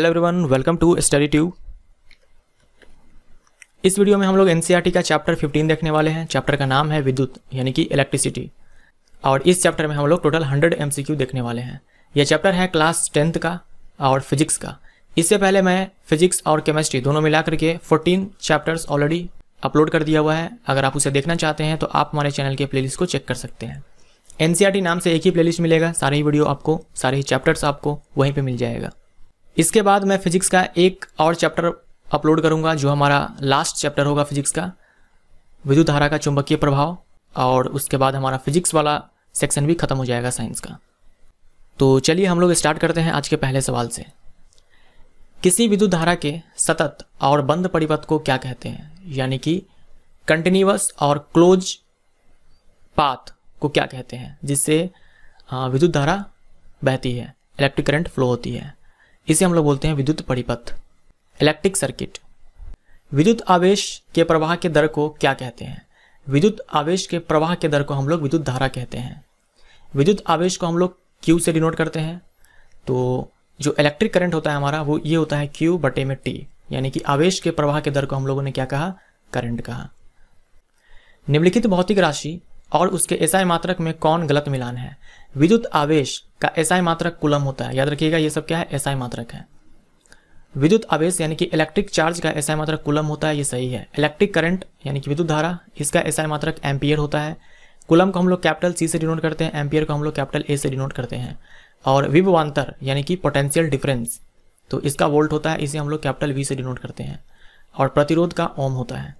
hello everyone welcome to Study Tube इस वीडियो में हम लोग एनसीईआरटी e का चैप्टर 15 देखने वाले हैं चैप्टर का नाम है विद्युत यानी कि इलेक्ट्रिसिटी और इस चैप्टर में हम लोग टोटल 100 एमसीक्यू देखने वाले हैं यह चैप्टर है क्लास टेंथ का और फिजिक्स का इससे पहले मैं फिजिक्स और केमिस्ट्री दोनों मिला करके फोर्टीन चैप्टर्स ऑलरेडी अपलोड कर दिया हुआ है अगर आप उसे देखना चाहते हैं तो आप हमारे चैनल के प्ले को चेक कर सकते हैं एन e नाम से एक ही प्ले मिलेगा सारे ही वीडियो आपको सारे ही चैप्टर्स आपको वहीं पर मिल जाएगा इसके बाद मैं फिजिक्स का एक और चैप्टर अपलोड करूंगा जो हमारा लास्ट चैप्टर होगा फिजिक्स का विद्युत धारा का चुंबकीय प्रभाव और उसके बाद हमारा फिजिक्स वाला सेक्शन भी खत्म हो जाएगा साइंस का तो चलिए हम लोग स्टार्ट करते हैं आज के पहले सवाल से किसी विद्युत धारा के सतत और बंद परिपथ को क्या कहते हैं यानी कि कंटिन्यूस और क्लोज पाथ को क्या कहते हैं जिससे हाँ, विद्युत धारा बहती है इलेक्ट्रिक करंट फ्लो होती है इसे हम लोग बोलते हैं विद्युत परिपथ इलेक्ट्रिक सर्किट विद्युत आवेश के प्रवाह के दर को क्या कहते हैं विद्युत आवेश के प्रवाह के दर को हम लोग विद्युत धारा कहते हैं विद्युत आवेश को हम लोग क्यू से डिनोट करते हैं तो जो इलेक्ट्रिक करंट होता है हमारा वो ये होता है क्यू बटे में टी यानी कि आवेश के प्रवाह के दर को हम लोगों ने क्या कहा करंट कहा निम्नलिखित भौतिक राशि और उसके एसआई मात्रक में कौन गलत मिलान है विद्युत आवेश का एसआई मात्रक कुलम होता है याद रखिएगा ये सब क्या है एसआई मात्रक है विद्युत आवेश यानी कि इलेक्ट्रिक चार्ज का एसआई मात्रक कुलम होता है ये सही है इलेक्ट्रिक करंट यानी कि विद्युत धारा इसका एसआई मात्रक एम्पियर होता है कुलम को हम लोग कैपिटल सी से डिनोट करते हैं एम्पियर को हम लोग कैपिटल ए से डिनोट करते हैं और विभवान्तर यानी कि पोटेंशियल डिफरेंस तो इसका वोल्ट होता है इसे हम लोग कैपिटल वी से डिनोट करते हैं और प्रतिरोध का ओम होता है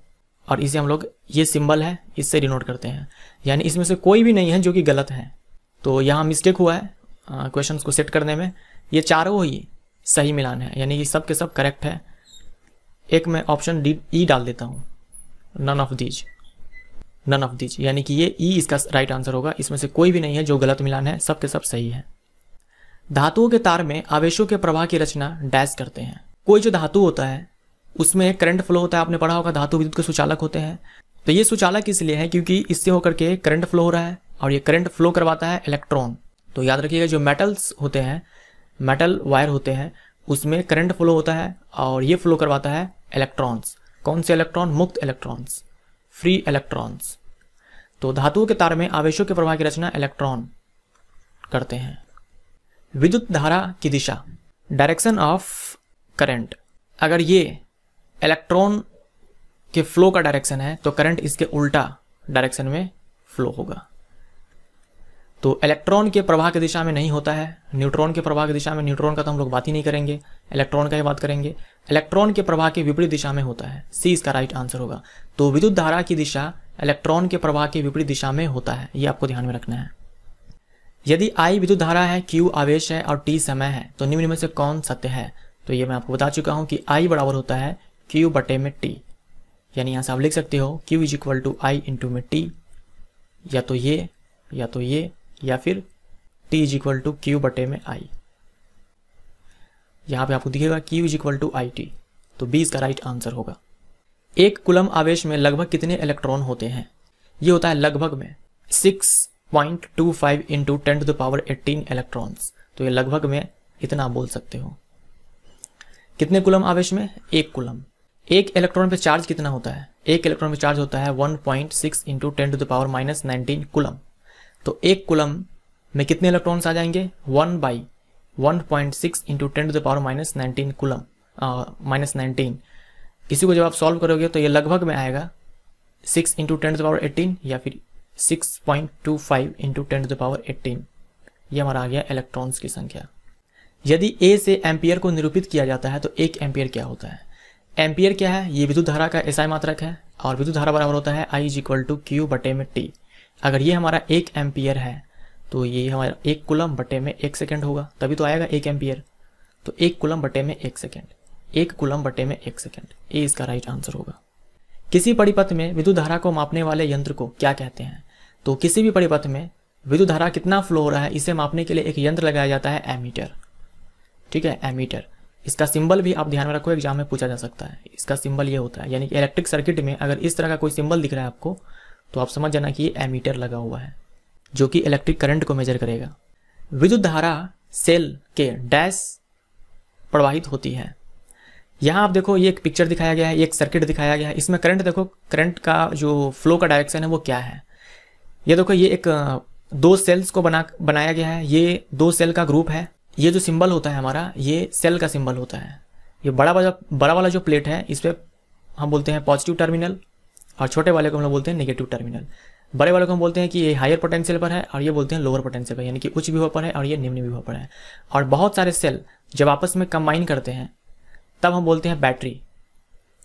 और इसे हम लोग ये सिंबल है इससे डिनोट करते हैं यानी इसमें से कोई भी नहीं है जो कि गलत है तो यहाँ मिस्टेक हुआ है क्वेश्चन को सेट करने में ये चारों ही सही मिलान है यानी कि सब के सब करेक्ट है एक मैं ऑप्शन डी ई डाल देता हूँ none of these none of these यानी कि ये ई e इसका राइट आंसर होगा इसमें से कोई भी नहीं है जो गलत मिलान है सब के सब सही है धातुओं के तार में आवेशों के प्रवाह की रचना डैश करते हैं कोई जो धातु होता है उसमें एक करंट फ्लो होता है आपने पढ़ा होगा धातु विद्युत के सुचालक होते हैं तो ये सुचालक इसलिए है क्योंकि इससे होकर के करंट फ्लो हो रहा है और ये करंट फ्लो करवाता है इलेक्ट्रॉन तो याद रखिएगा जो मेटल्स होते हैं मेटल वायर होते हैं उसमें करंट फ्लो होता है और ये फ्लो करवाता है इलेक्ट्रॉन्स कौन से इलेक्ट्रॉन मुक्त इलेक्ट्रॉन्स फ्री इलेक्ट्रॉन्स तो धातुओं के तार में आवेशों के प्रवाह की रचना इलेक्ट्रॉन करते हैं विद्युत धारा की दिशा डायरेक्शन ऑफ करंट अगर ये इलेक्ट्रॉन के फ्लो का डायरेक्शन है तो करंट इसके उल्टा डायरेक्शन में फ्लो होगा तो इलेक्ट्रॉन के प्रवाह की दिशा में नहीं होता है न्यूट्रॉन के प्रवाह की दिशा में न्यूट्रॉन का तो हम लोग बात ही नहीं करेंगे इलेक्ट्रॉन का ही बात करेंगे इलेक्ट्रॉन के प्रवाह के विपरीत दिशा में होता है सी इसका राइट आंसर होगा तो विद्युत धारा की दिशा इलेक्ट्रॉन के प्रवाह के विपरीत दिशा में होता है ये आपको ध्यान में रखना है यदि आई विद्युत धारा है क्यू आवेश है और टी समय है तो निम्न में से कौन सत्य है तो ये मैं आपको बता चुका हूं कि आई बराबर होता है क्यू बटे में टी यानी यहां से आप लिख सकते हो Q is equal to I into में टी या तो ये या तो ये या फिर T is equal to Q बटे में आई यहां पे आपको दिखेगा q is equal to I T तो बी इसका राइट आंसर होगा एक कुलम आवेश में लगभग कितने इलेक्ट्रॉन होते हैं ये होता है लगभग में six point two five into ten to the power eighteen electron तो ये लगभग में इतना बोल सकते हो कितने कुलम आवेश में एक कुलम एक इलेक्ट्रॉन पे चार्ज कितना होता है एक इलेक्ट्रॉन पे चार्ज होता है one point six into ten to the power minus nineteen coulomb तो एक कुलम में कितने इलेक्ट्रॉन्स आ जाएंगे one by one point six into ten to the power minus nineteen coulomb minus nineteen इसी को जब आप सॉल्व करोगे तो ये लगभग में आएगा six into ten to the power eighteen या फिर six point two five into ten to the power eighteen ये हमारा आ गया इलेक्ट्रॉन्स की संख्या यदि ए से एम्पियर को निरूपित किया जाता है तो एक एम्पियर क्या होता है एम्पियर क्या है ये विद्युत धारा का एसआई मात्रक है और विद्युत धारा बराबर होता है I is equal to Q बटे में टी अगर ये हमारा एक एम्पियर है तो ये हमारा एक कुलम बटे में एक सेकेंड होगा तभी तो आएगा एक एम्पियर तो एक कुलम बटे में एक सेकेंड एक कुलम बटे में एक सेकेंड ये इसका राइट आंसर होगा किसी परिपथ में विद्युत धारा को मापने वाले यंत्र को क्या कहते हैं तो किसी भी परिपथ में विद्युत धारा कितना फ्लो हो रहा है इसे मापने के लिए एक यंत्र लगाया जाता है एमीटर ठीक है एमीटर इसका सिंबल भी आप ध्यान में रखो एग्जाम में पूछा जा सकता है इसका सिंबल ये होता है यानी कि इलेक्ट्रिक सर्किट में अगर इस तरह का कोई सिंबल दिख रहा है आपको तो आप समझ जाना कि ये एमीटर लगा हुआ है जो कि इलेक्ट्रिक करंट को मेजर करेगा विद्युत धारा सेल के डैश प्रवाहित होती है यहाँ आप देखो ये एक पिक्चर दिखाया गया है ये एक सर्किट दिखाया गया है इसमें करंट देखो करंट का जो फ्लो का डायरेक्शन है वो क्या है ये देखो ये एक दो सेल्स को बना बनाया गया है ये दो सेल का ग्रुप है ये जो सिंबल होता है हमारा ये सेल का सिंबल होता है ये बड़ा वाला बड़ा वाला जो प्लेट है इस पर हम बोलते हैं पॉजिटिव टर्मिनल और छोटे वाले को हम लोग बोलते हैं नेगेटिव टर्मिनल बड़े वाले को हम बोलते हैं कि ये हायर पोटेंशियल पर है और ये बोलते हैं लोअर पोटेंशियल पर यानी कि उच्च विभव पर है और ये निम्न विभव पर है और बहुत सारे सेल जब आपस में कंबाइन करते हैं तब हम बोलते हैं बैटरी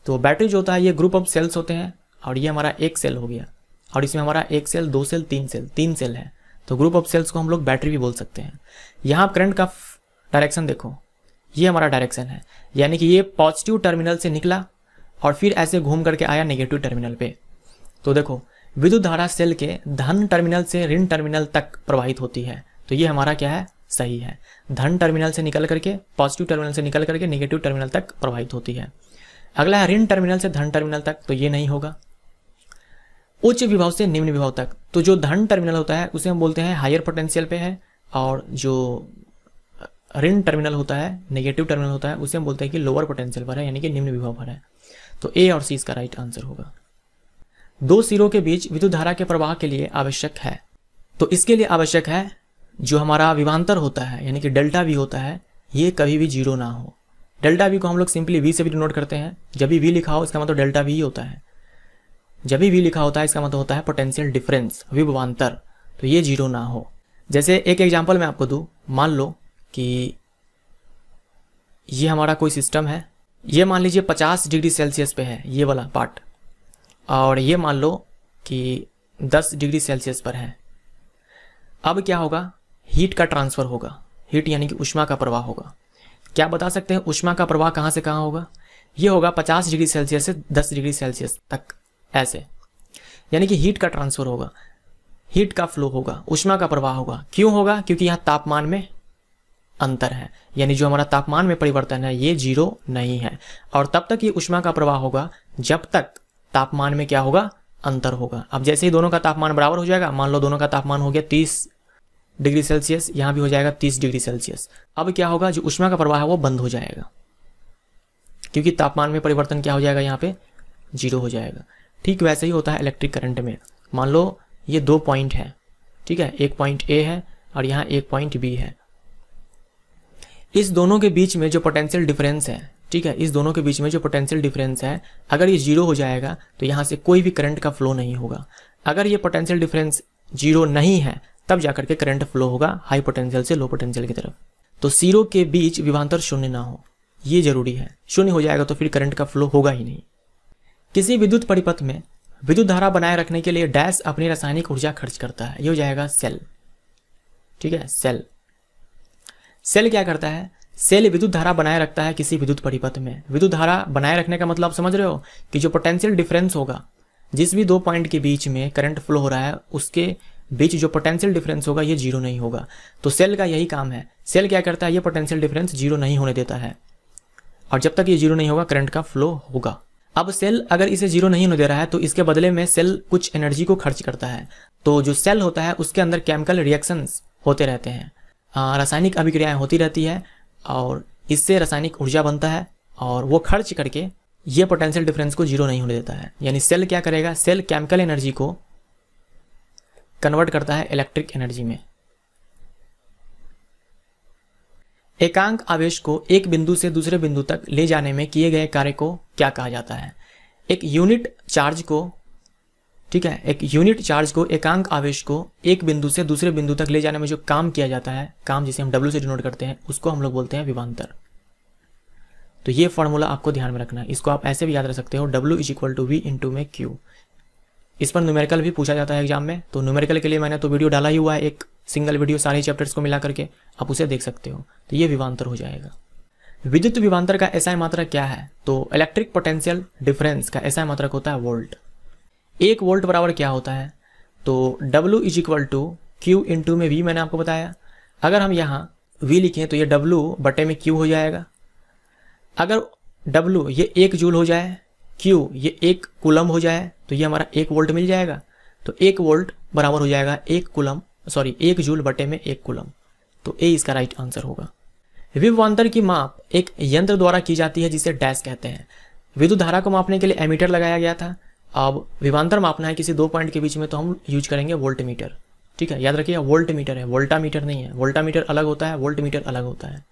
तो बैटरी जो होता है ये ग्रुप ऑफ सेल्स होते हैं और ये हमारा एक सेल हो गया और इसमें हमारा एक सेल दो सेल तीन सेल तीन सेल है तो ग्रुप ऑफ सेल्स को हम लोग बैटरी भी बोल सकते हैं यहाँ करंट का डायरेक्शन देखो ये हमारा डायरेक्शन है यानी कि ये पॉजिटिव टर्मिनल से निकला और फिर ऐसे घूम करके आया नेगेटिव टर्मिनल पे तो देखो विद्युत धारा सेल के धन टर्मिनल से ऋण टर्मिनल तक प्रवाहित होती है तो ये हमारा क्या है सही है धन टर्मिनल से निकल करके पॉजिटिव टर्मिनल से निकल करके नेगेटिव टर्मिनल तक प्रवाहित होती है अगला है ऋण टर्मिनल से धन टर्मिनल तक तो ये नहीं होगा उच्च विभाव से निम्न विभाव तक तो जो धन टर्मिनल होता है उसे हम बोलते हैं हायर पोटेंशियल पे है और जो ऋण टर्मिनल होता है नेगेटिव टर्मिनल होता है उसे हम बोलते हैं कि लोअर पोटेंशियल पर है यानी कि निम्न विभाव पर है तो ए और सी इसका राइट आंसर होगा दो सिरों के बीच विद्युत धारा के प्रवाह के लिए आवश्यक है तो इसके लिए आवश्यक है जो हमारा विमांतर होता है यानी कि डेल्टा वी होता है ये कभी भी जीरो ना हो डेल्टा वी को हम लोग सिंपली वी से भी डिनोट करते हैं जब भी वी लिखा हो इसका मतलब डेल्टा वी होता है जब भी वी लिखा होता है इसका मतलब होता है पोटेंशियल डिफरेंस विभवान्तर तो ये जीरो ना हो जैसे एक एग्जाम्पल मैं आपको दू मान लो कि ये हमारा कोई सिस्टम है ये मान लीजिए 50 डिग्री सेल्सियस पे है ये वाला पार्ट और ये मान लो कि 10 डिग्री सेल्सियस पर है अब क्या होगा हीट का ट्रांसफ़र होगा हीट यानी कि उष्मा का प्रवाह होगा क्या बता सकते हैं उष्मा का प्रवाह कहाँ से कहाँ होगा ये होगा 50 डिग्री सेल्सियस से 10 डिग्री सेल्सियस तक ऐसे यानी कि हीट का ट्रांसफ़र होगा हीट का फ्लो होगा उष्मा का प्रवाह होगा क्यों होगा क्योंकि यहाँ तापमान में अंतर है यानी जो हमारा तापमान में परिवर्तन है ये जीरो नहीं है और तब तक ये उष्मा का प्रवाह होगा जब तक तापमान में क्या होगा अंतर होगा अब जैसे ही दोनों का तापमान बराबर हो जाएगा मान लो दोनों का तापमान हो गया तीस डिग्री सेल्सियस यहां भी हो जाएगा तीस डिग्री सेल्सियस अब क्या होगा जो उष्मा का प्रवाह है वो बंद हो जाएगा क्योंकि तापमान में परिवर्तन क्या हो जाएगा यहाँ पे जीरो हो जाएगा ठीक वैसे ही होता है इलेक्ट्रिक करंट में मान लो ये दो पॉइंट है ठीक है एक पॉइंट ए है और यहाँ एक पॉइंट बी है इस दोनों के बीच में जो पोटेंशियल डिफरेंस है ठीक है इस दोनों के बीच में जो पोटेंशियल डिफरेंस है अगर ये जीरो हो जाएगा तो यहाँ से कोई भी करंट का फ्लो नहीं होगा अगर ये पोटेंशियल डिफरेंस जीरो नहीं है तब जाकर के करंट फ्लो होगा हाई पोटेंशियल से लो पोटेंशियल की तरफ तो सीरो के बीच विभांतर शून्य ना हो ये जरूरी है शून्य हो जाएगा तो फिर करंट का फ्लो होगा ही नहीं किसी विद्युत परिपथ में विद्युत धारा बनाए रखने के लिए डैश अपनी रासायनिक ऊर्जा खर्च करता है ये हो जाएगा सेल ठीक है सेल सेल क्या करता है सेल विद्युत धारा बनाए रखता है किसी विद्युत परिपथ में विद्युत धारा बनाए रखने का मतलब समझ रहे हो कि जो पोटेंशियल डिफरेंस होगा जिस भी दो पॉइंट के बीच में करंट फ्लो हो रहा है उसके बीच जो पोटेंशियल डिफरेंस होगा ये जीरो नहीं होगा तो सेल का यही काम है सेल क्या करता है ये पोटेंशियल डिफरेंस जीरो नहीं होने देता है और जब तक ये जीरो नहीं होगा करंट का फ्लो होगा अब सेल अगर इसे जीरो नहीं होने दे रहा है तो इसके बदले में सेल कुछ एनर्जी को खर्च करता है तो जो सेल होता है उसके अंदर केमिकल रिएक्शंस होते रहते हैं रासायनिक अभिक्रियाएं होती रहती है और इससे रासायनिक ऊर्जा बनता है और वो खर्च करके ये पोटेंशियल डिफरेंस को जीरो नहीं होने देता है यानी सेल क्या करेगा सेल केमिकल एनर्जी को कन्वर्ट करता है इलेक्ट्रिक एनर्जी में एकांक आवेश को एक बिंदु से दूसरे बिंदु तक ले जाने में किए गए कार्य को क्या कहा जाता है एक यूनिट चार्ज को ठीक है एक यूनिट चार्ज को एकांक आवेश को एक बिंदु से दूसरे बिंदु तक ले जाने में जो काम किया जाता है काम जिसे हम डब्ल्यू से डिनोट करते हैं उसको हम लोग बोलते हैं विवांतर तो ये फॉर्मूला आपको ध्यान में रखना है इसको आप ऐसे भी याद रख सकते हो W is equal to V into में क्यू इस पर न्यूमेरिकल भी पूछा जाता है एग्जाम में तो न्यूमेरिकल के लिए मैंने तो वीडियो डाला ही हुआ है एक सिंगल वीडियो सारे चैप्टर्स को मिला करके आप उसे देख सकते हो तो ये विवांतर हो जाएगा विद्युत विवांतर का ऐसा मात्रा क्या है तो इलेक्ट्रिक पोटेंशियल डिफरेंस का ऐसा मात्रक होता है वोल्ट एक वोल्ट बराबर क्या होता है तो W is equal to Q into में V मैंने आपको बताया अगर हम यहाँ V लिखें तो ये W बटे में Q हो जाएगा अगर W ये एक जूल हो जाए Q ये एक कुलम हो जाए तो ये हमारा एक वोल्ट मिल जाएगा तो एक वोल्ट बराबर हो जाएगा एक कुलम सॉरी एक जूल बटे में एक कुलम तो ए इसका राइट आंसर होगा विभवान्तर की माप एक यंत्र द्वारा की जाती है जिसे डैश कहते हैं विद्युत धारा को मापने के लिए एमीटर लगाया गया था अब विमांतर मापना है किसी दो पॉइंट के बीच में तो हम यूज करेंगे वोल्ट मीटर ठीक है याद रखिए वोल्ट मीटर है वोल्टा मीटर नहीं है वोल्टा मीटर अलग होता है वोल्ट मीटर अलग होता है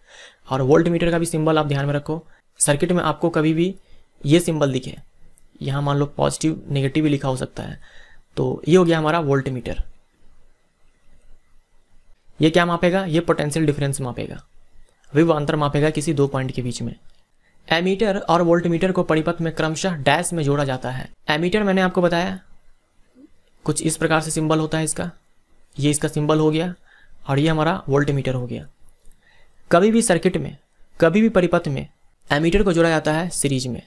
और वोल्ट मीटर का भी सिंबल आप ध्यान में रखो सर्किट में आपको कभी भी ये सिंबल दिखे यहाँ मान लो पॉजिटिव नेगेटिव भी लिखा हो सकता है तो ये हो गया हमारा वोल्ट मीटर ये क्या मापेगा ये पोटेंशियल डिफरेंस मापेगा विभ अंतर मापेगा किसी दो पॉइंट के बीच में एमीटर और वोल्टमीटर को परिपथ में क्रमशः डैश में जोड़ा जाता है एमीटर मैंने आपको बताया कुछ इस प्रकार से सिंबल होता है इसका ये इसका सिंबल हो गया और ये हमारा वोल्टमीटर हो गया कभी भी सर्किट में कभी भी परिपथ में एमीटर को जोड़ा जाता है सीरीज में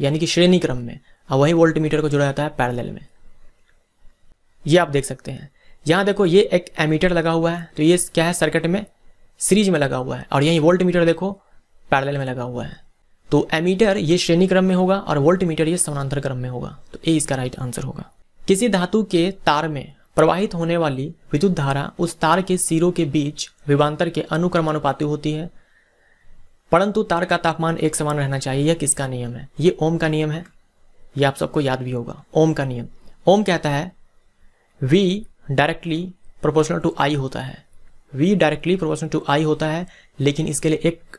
यानी कि श्रेणी क्रम में और वही वोल्टमीटर को जोड़ा जाता है पैरेलल में ये आप देख सकते हैं यहाँ देखो ये एक एमीटर लगा हुआ है तो ये क्या है सर्किट में सीरीज में लगा हुआ है और यही वोल्ट मीटर देखो पैरल में लगा हुआ है तो एमीटर ये श्रेणी क्रम में होगा और वोल्ट मीटर ये समानांतर क्रम में होगा तो ए इसका राइट आंसर होगा किसी धातु के तार में प्रवाहित होने वाली विद्युत धारा उस तार के सिरों के बीच विभांतर के अनुक्रमानुपाती होती है परंतु तार का तापमान एक समान रहना चाहिए यह किसका नियम है ये ओम का नियम है ये आप सबको याद भी होगा ओम का नियम ओम कहता है V directly proportional to I होता है V directly proportional to I होता है लेकिन इसके लिए एक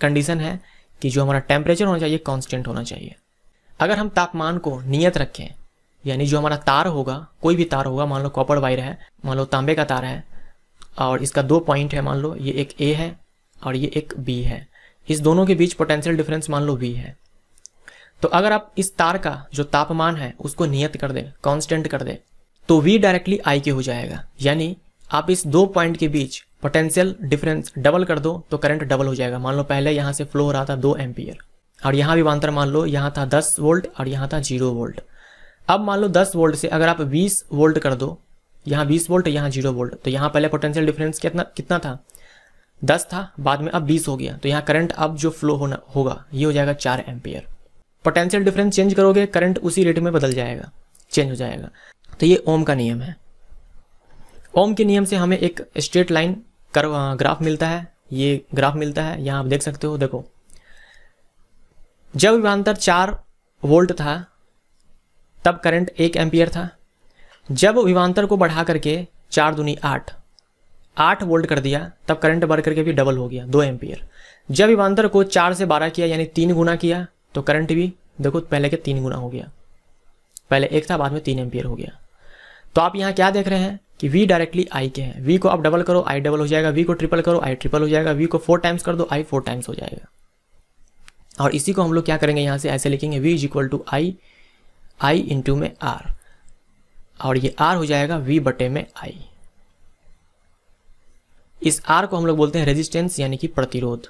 कंडीशन है कि जो हमारा टेम्परेचर होना चाहिए कांस्टेंट होना चाहिए अगर हम तापमान को नियत रखें यानी जो हमारा तार होगा कोई भी तार होगा मान लो कॉपर वायर है मान लो तांबे का तार है और इसका दो पॉइंट है मान लो ये एक ए है और ये एक बी है इस दोनों के बीच पोटेंशियल डिफरेंस मान लो वी है तो अगर आप इस तार का जो तापमान है उसको नियत कर दें कॉन्स्टेंट कर दें तो वी डायरेक्टली आई के हो जाएगा यानी आप इस दो पॉइंट के बीच पोटेंशियल डिफरेंस डबल कर दो तो करंट डबल हो जाएगा मान लो पहले यहाँ से फ्लो हो रहा था दो एम्पियर और यहाँ भी मानतर मान लो यहाँ था दस वोल्ट और यहाँ था जीरो वोल्ट अब मान लो दस वोल्ट से अगर आप बीस वोल्ट कर दो यहाँ बीस वोल्ट यहाँ जीरो वोल्ट तो यहाँ पहले पोटेंशियल डिफरेंस कितना कितना था दस था बाद में अब बीस हो गया तो यहाँ करंट अब जो फ्लो होना होगा ये हो जाएगा चार एम्पियर पोटेंशियल डिफरेंस चेंज करोगे करंट उसी रेट में बदल जाएगा चेंज हो जाएगा तो ये ओम का नियम है ओम के नियम से हमें एक स्ट्रेट लाइन कर्व ग्राफ मिलता है ये ग्राफ मिलता है यहाँ आप देख सकते हो देखो जब विभांतर चार वोल्ट था तब करंट एक एम्पियर था जब विभांतर को बढ़ा करके चार दुनी आठ आठ वोल्ट कर दिया तब करंट बढ़ करके भी डबल हो गया दो एम्पियर जब विभांतर को चार से बारह किया यानी तीन गुना किया तो करंट भी देखो पहले के तीन गुना हो गया पहले एक था बाद में तीन एम्पियर हो गया तो आप यहाँ क्या देख रहे हैं कि वी डायरेक्टली आई के हैं वी को आप डबल करो आई डबल हो जाएगा वी को ट्रिपल करो आई ट्रिपल हो जाएगा वी को फोर टाइम्स कर दो आई फोर टाइम्स हो जाएगा और इसी को हम लोग क्या करेंगे यहाँ से ऐसे लिखेंगे V is equal to I I into में आर और ये आर हो जाएगा वी बटे में आई इस आर को हम लोग बोलते हैं रेजिस्टेंस यानी कि प्रतिरोध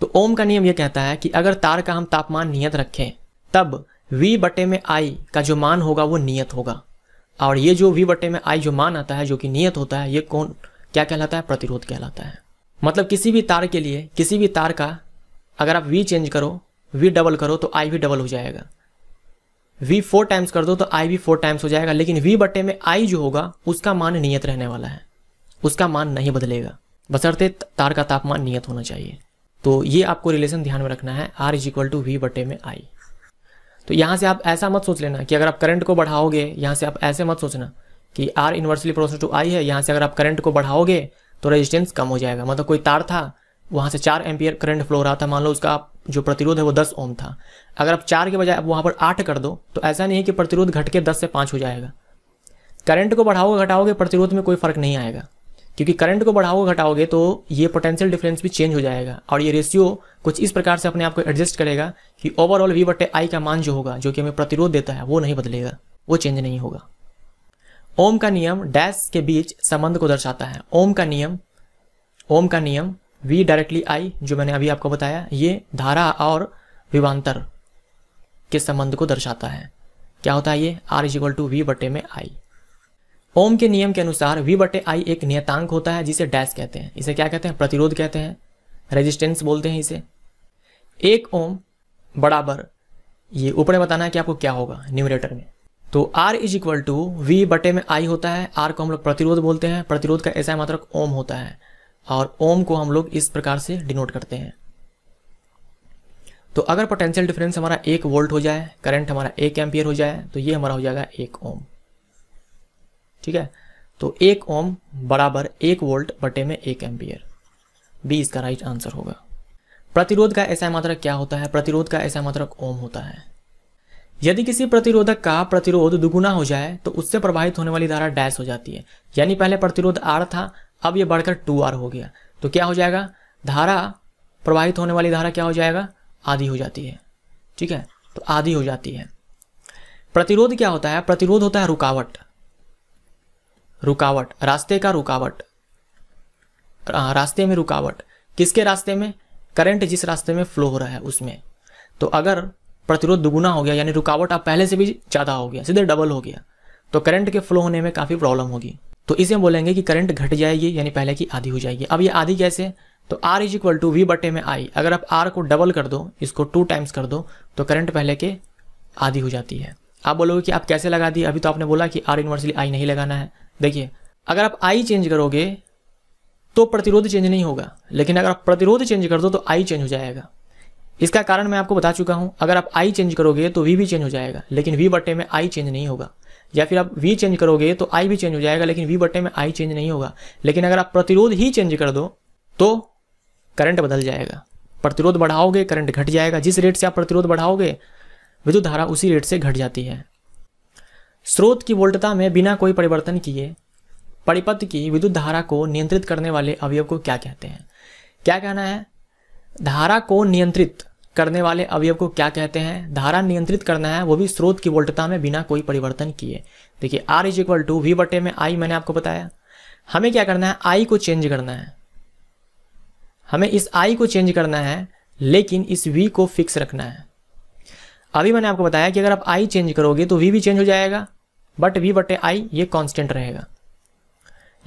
तो ओम का नियम यह कहता है कि अगर तार का हम तापमान नियत रखें तब वी बटे में आई का जो मान होगा वो नियत होगा और ये जो वी बट्टे में आई जो मान आता है जो कि नियत होता है ये कौन क्या कहलाता है प्रतिरोध कहलाता है मतलब किसी भी तार के लिए किसी भी तार का अगर आप वी चेंज करो वी डबल करो तो आई भी डबल हो जाएगा वी फोर टाइम्स कर दो तो आई भी फोर टाइम्स हो जाएगा लेकिन वी बटे में आई जो होगा उसका मान नियत रहने वाला है उसका मान नहीं बदलेगा बसरते तार का तापमान नियत होना चाहिए तो ये आपको रिलेशन ध्यान में रखना है R is equal to V बटे में आई तो यहाँ से आप ऐसा मत सोच लेना कि अगर आप करंट को बढ़ाओगे यहाँ से आप ऐसे मत सोचना कि R inversely process to I है यहाँ से अगर आप करंट को बढ़ाओगे तो रेजिस्टेंस कम हो जाएगा मतलब कोई तार था वहाँ से चार एम्पियर करंट फ्लो रहा था मान लो उसका आप जो प्रतिरोध है वो दस ओम था अगर आप चार के बजाय आप वहाँ पर आठ कर दो तो ऐसा नहीं है कि प्रतिरोध घट के दस से पाँच हो जाएगा करंट को बढ़ाओगे घटाओगे प्रतिरोध में कोई फर्क नहीं आएगा क्योंकि करंट को बढ़ाओगे घटाओगे तो ये पोटेंशियल डिफरेंस भी चेंज हो जाएगा और ये रेशियो कुछ इस प्रकार से अपने आप को एडजस्ट करेगा कि ओवरऑल वी बटे आई का मान जो होगा जो कि हमें प्रतिरोध देता है वो नहीं बदलेगा वो चेंज नहीं होगा ओम का नियम डैश के बीच संबंध को दर्शाता है ओम का नियम ओम का नियम वी डायरेक्टली आई जो मैंने अभी आपको बताया ये धारा और विवांतर के संबंध को दर्शाता है क्या होता है ये R is equal to V बटे में आई ओम के नियम के अनुसार वी बटे आई एक नियतांक होता है जिसे डैश कहते हैं इसे क्या कहते हैं प्रतिरोध कहते हैं रेजिस्टेंस बोलते हैं इसे एक ओम बराबर ये ऊपर में बताना है कि आपको क्या होगा न्यूमरेटर में तो R is equal to V बटे में I होता है R को हम लोग प्रतिरोध बोलते हैं प्रतिरोध का ऐसा मात्रक ओम होता है और ओम को हम लोग इस प्रकार से डिनोट करते हैं तो अगर पोटेंशियल डिफरेंस हमारा एक वोल्ट हो जाए करंट हमारा एक एम्पियर हो जाए तो ये हमारा हो जाएगा एक ओम ठीक है तो एक ओम बराबर एक वोल्ट बटे में एक एम्पियर बी इसका राइट आंसर होगा प्रतिरोध का ऐसा मात्रक क्या होता है प्रतिरोध का ऐसा मात्रक ओम होता है यदि किसी प्रतिरोधक का प्रतिरोध दुगुना हो जाए तो उससे प्रभावित होने वाली धारा डैश हो जाती है यानी पहले प्रतिरोध आर था अब यह बढ़कर टू आर हो गया तो क्या हो जाएगा धारा प्रवाहित होने वाली धारा क्या हो जाएगा आधी हो जाती है ठीक है तो आधी हो जाती है प्रतिरोध क्या होता है प्रतिरोध होता है रुकावट रुकावट रास्ते का रुकावट रास्ते में रुकावट किसके रास्ते में करंट जिस रास्ते में फ्लो हो रहा है उसमें तो अगर प्रतिरोध दुगुना हो गया यानी रुकावट आप पहले से भी ज़्यादा हो गया सीधे डबल हो गया तो करंट के फ्लो होने में काफ़ी प्रॉब्लम होगी तो इसे बोलेंगे कि करंट घट जाएगी यानी पहले की आधी हो जाएगी अब ये आधी कैसे तो R is equal to V बटे में आई अगर आप आर को डबल कर दो इसको टू टाइम्स कर दो तो करंट पहले के आधी हो जाती है आप बोलोगे कि आप कैसे लगा दी अभी तो आपने बोला कि आर इन्वर्सली आई नहीं लगाना है देखिए अगर आप आई चेंज करोगे तो प्रतिरोध चेंज नहीं होगा लेकिन अगर आप प्रतिरोध चेंज कर दो तो आई चेंज हो जाएगा इसका कारण मैं आपको बता चुका हूं अगर आप आई चेंज करोगे तो वी भी चेंज हो जाएगा लेकिन वी बट्टे में आई चेंज नहीं होगा या फिर आप वी चेंज करोगे तो आई भी चेंज हो जाएगा लेकिन वी बट्टे में आई चेंज नहीं होगा लेकिन अगर आप प्रतिरोध ही चेंज कर दो तो करंट बदल जाएगा प्रतिरोध बढ़ाओगे करंट घट जाएगा जिस रेट से आप प्रतिरोध बढ़ाओगे विद्युत धारा उसी रेट से घट जाती है स्रोत की वोल्टता में बिना कोई परिवर्तन किए परिपथ की विद्युत धारा को नियंत्रित करने वाले अवयव को क्या कहते हैं क्या कहना है धारा को नियंत्रित करने वाले अवयव को क्या कहते हैं धारा नियंत्रित करना है वो भी स्रोत की वोल्टता में बिना कोई परिवर्तन किए देखिए R is equal to V बटे में आई मैंने आपको बताया हमें क्या करना है आई को चेंज करना है हमें इस आई को चेंज करना है लेकिन इस वी को फिक्स रखना है अभी मैंने आपको बताया कि अगर आप आई चेंज करोगे तो वी भी चेंज हो जाएगा बट वी बटे आई ये कॉन्स्टेंट रहेगा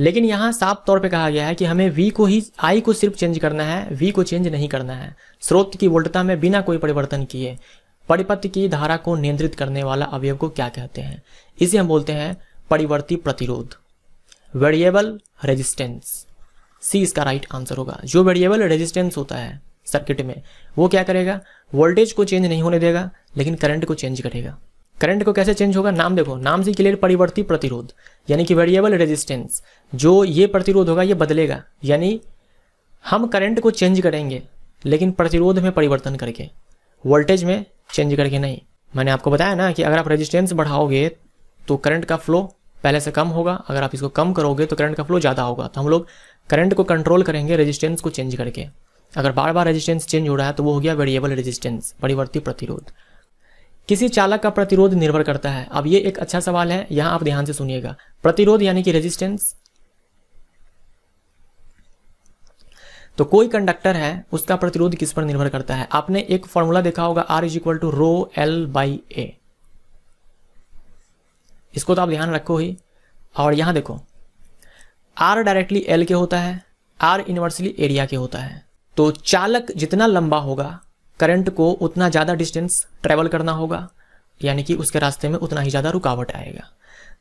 लेकिन यहाँ साफ तौर पे कहा गया है कि हमें वी को ही आई को सिर्फ चेंज करना है वी को चेंज नहीं करना है स्रोत की वोल्टता में बिना कोई परिवर्तन किए परिपथ की धारा को नियंत्रित करने वाला अवयव को क्या कहते हैं इसे हम बोलते हैं परिवर्ती प्रतिरोध वेरिएबल रेजिस्टेंस सी इसका राइट आंसर होगा जो वेरिएबल रेजिस्टेंस होता है सर्किट में वो क्या करेगा वोल्टेज को चेंज नहीं होने देगा लेकिन करंट को चेंज करेगा करंट को कैसे चेंज होगा नाम देखो नाम से क्लियर परिवर्ती प्रतिरोध यानी कि वेरिएबल रेजिस्टेंस जो ये प्रतिरोध होगा ये बदलेगा यानी हम करंट को चेंज करेंगे लेकिन प्रतिरोध में परिवर्तन करके वोल्टेज में चेंज करके नहीं मैंने आपको बताया ना कि अगर आप रेजिस्टेंस बढ़ाओगे तो करंट का फ्लो पहले से कम होगा अगर आप इसको कम करोगे तो करंट का फ्लो ज़्यादा होगा तो हम लोग करंट को कंट्रोल करेंगे रेजिस्टेंस को चेंज करके अगर बार बार रेजिस्टेंस चेंज हो रहा है तो वो हो गया वेरिएबल रेजिस्टेंस परिवर्ती प्रतिरोध किसी चालक का प्रतिरोध निर्भर करता है अब ये एक अच्छा सवाल है यहां आप ध्यान से सुनिएगा प्रतिरोध यानी कि रेजिस्टेंस तो कोई कंडक्टर है उसका प्रतिरोध किस पर निर्भर करता है आपने एक फॉर्मूला देखा होगा R is equal to rho L by A इसको तो आप ध्यान रखो ही और यहां देखो आर डायरेक्टली एल के होता है आर इनवर्सली एरिया के होता है तो चालक जितना लंबा होगा करंट को उतना ज़्यादा डिस्टेंस ट्रेवल करना होगा यानी कि उसके रास्ते में उतना ही ज़्यादा रुकावट आएगा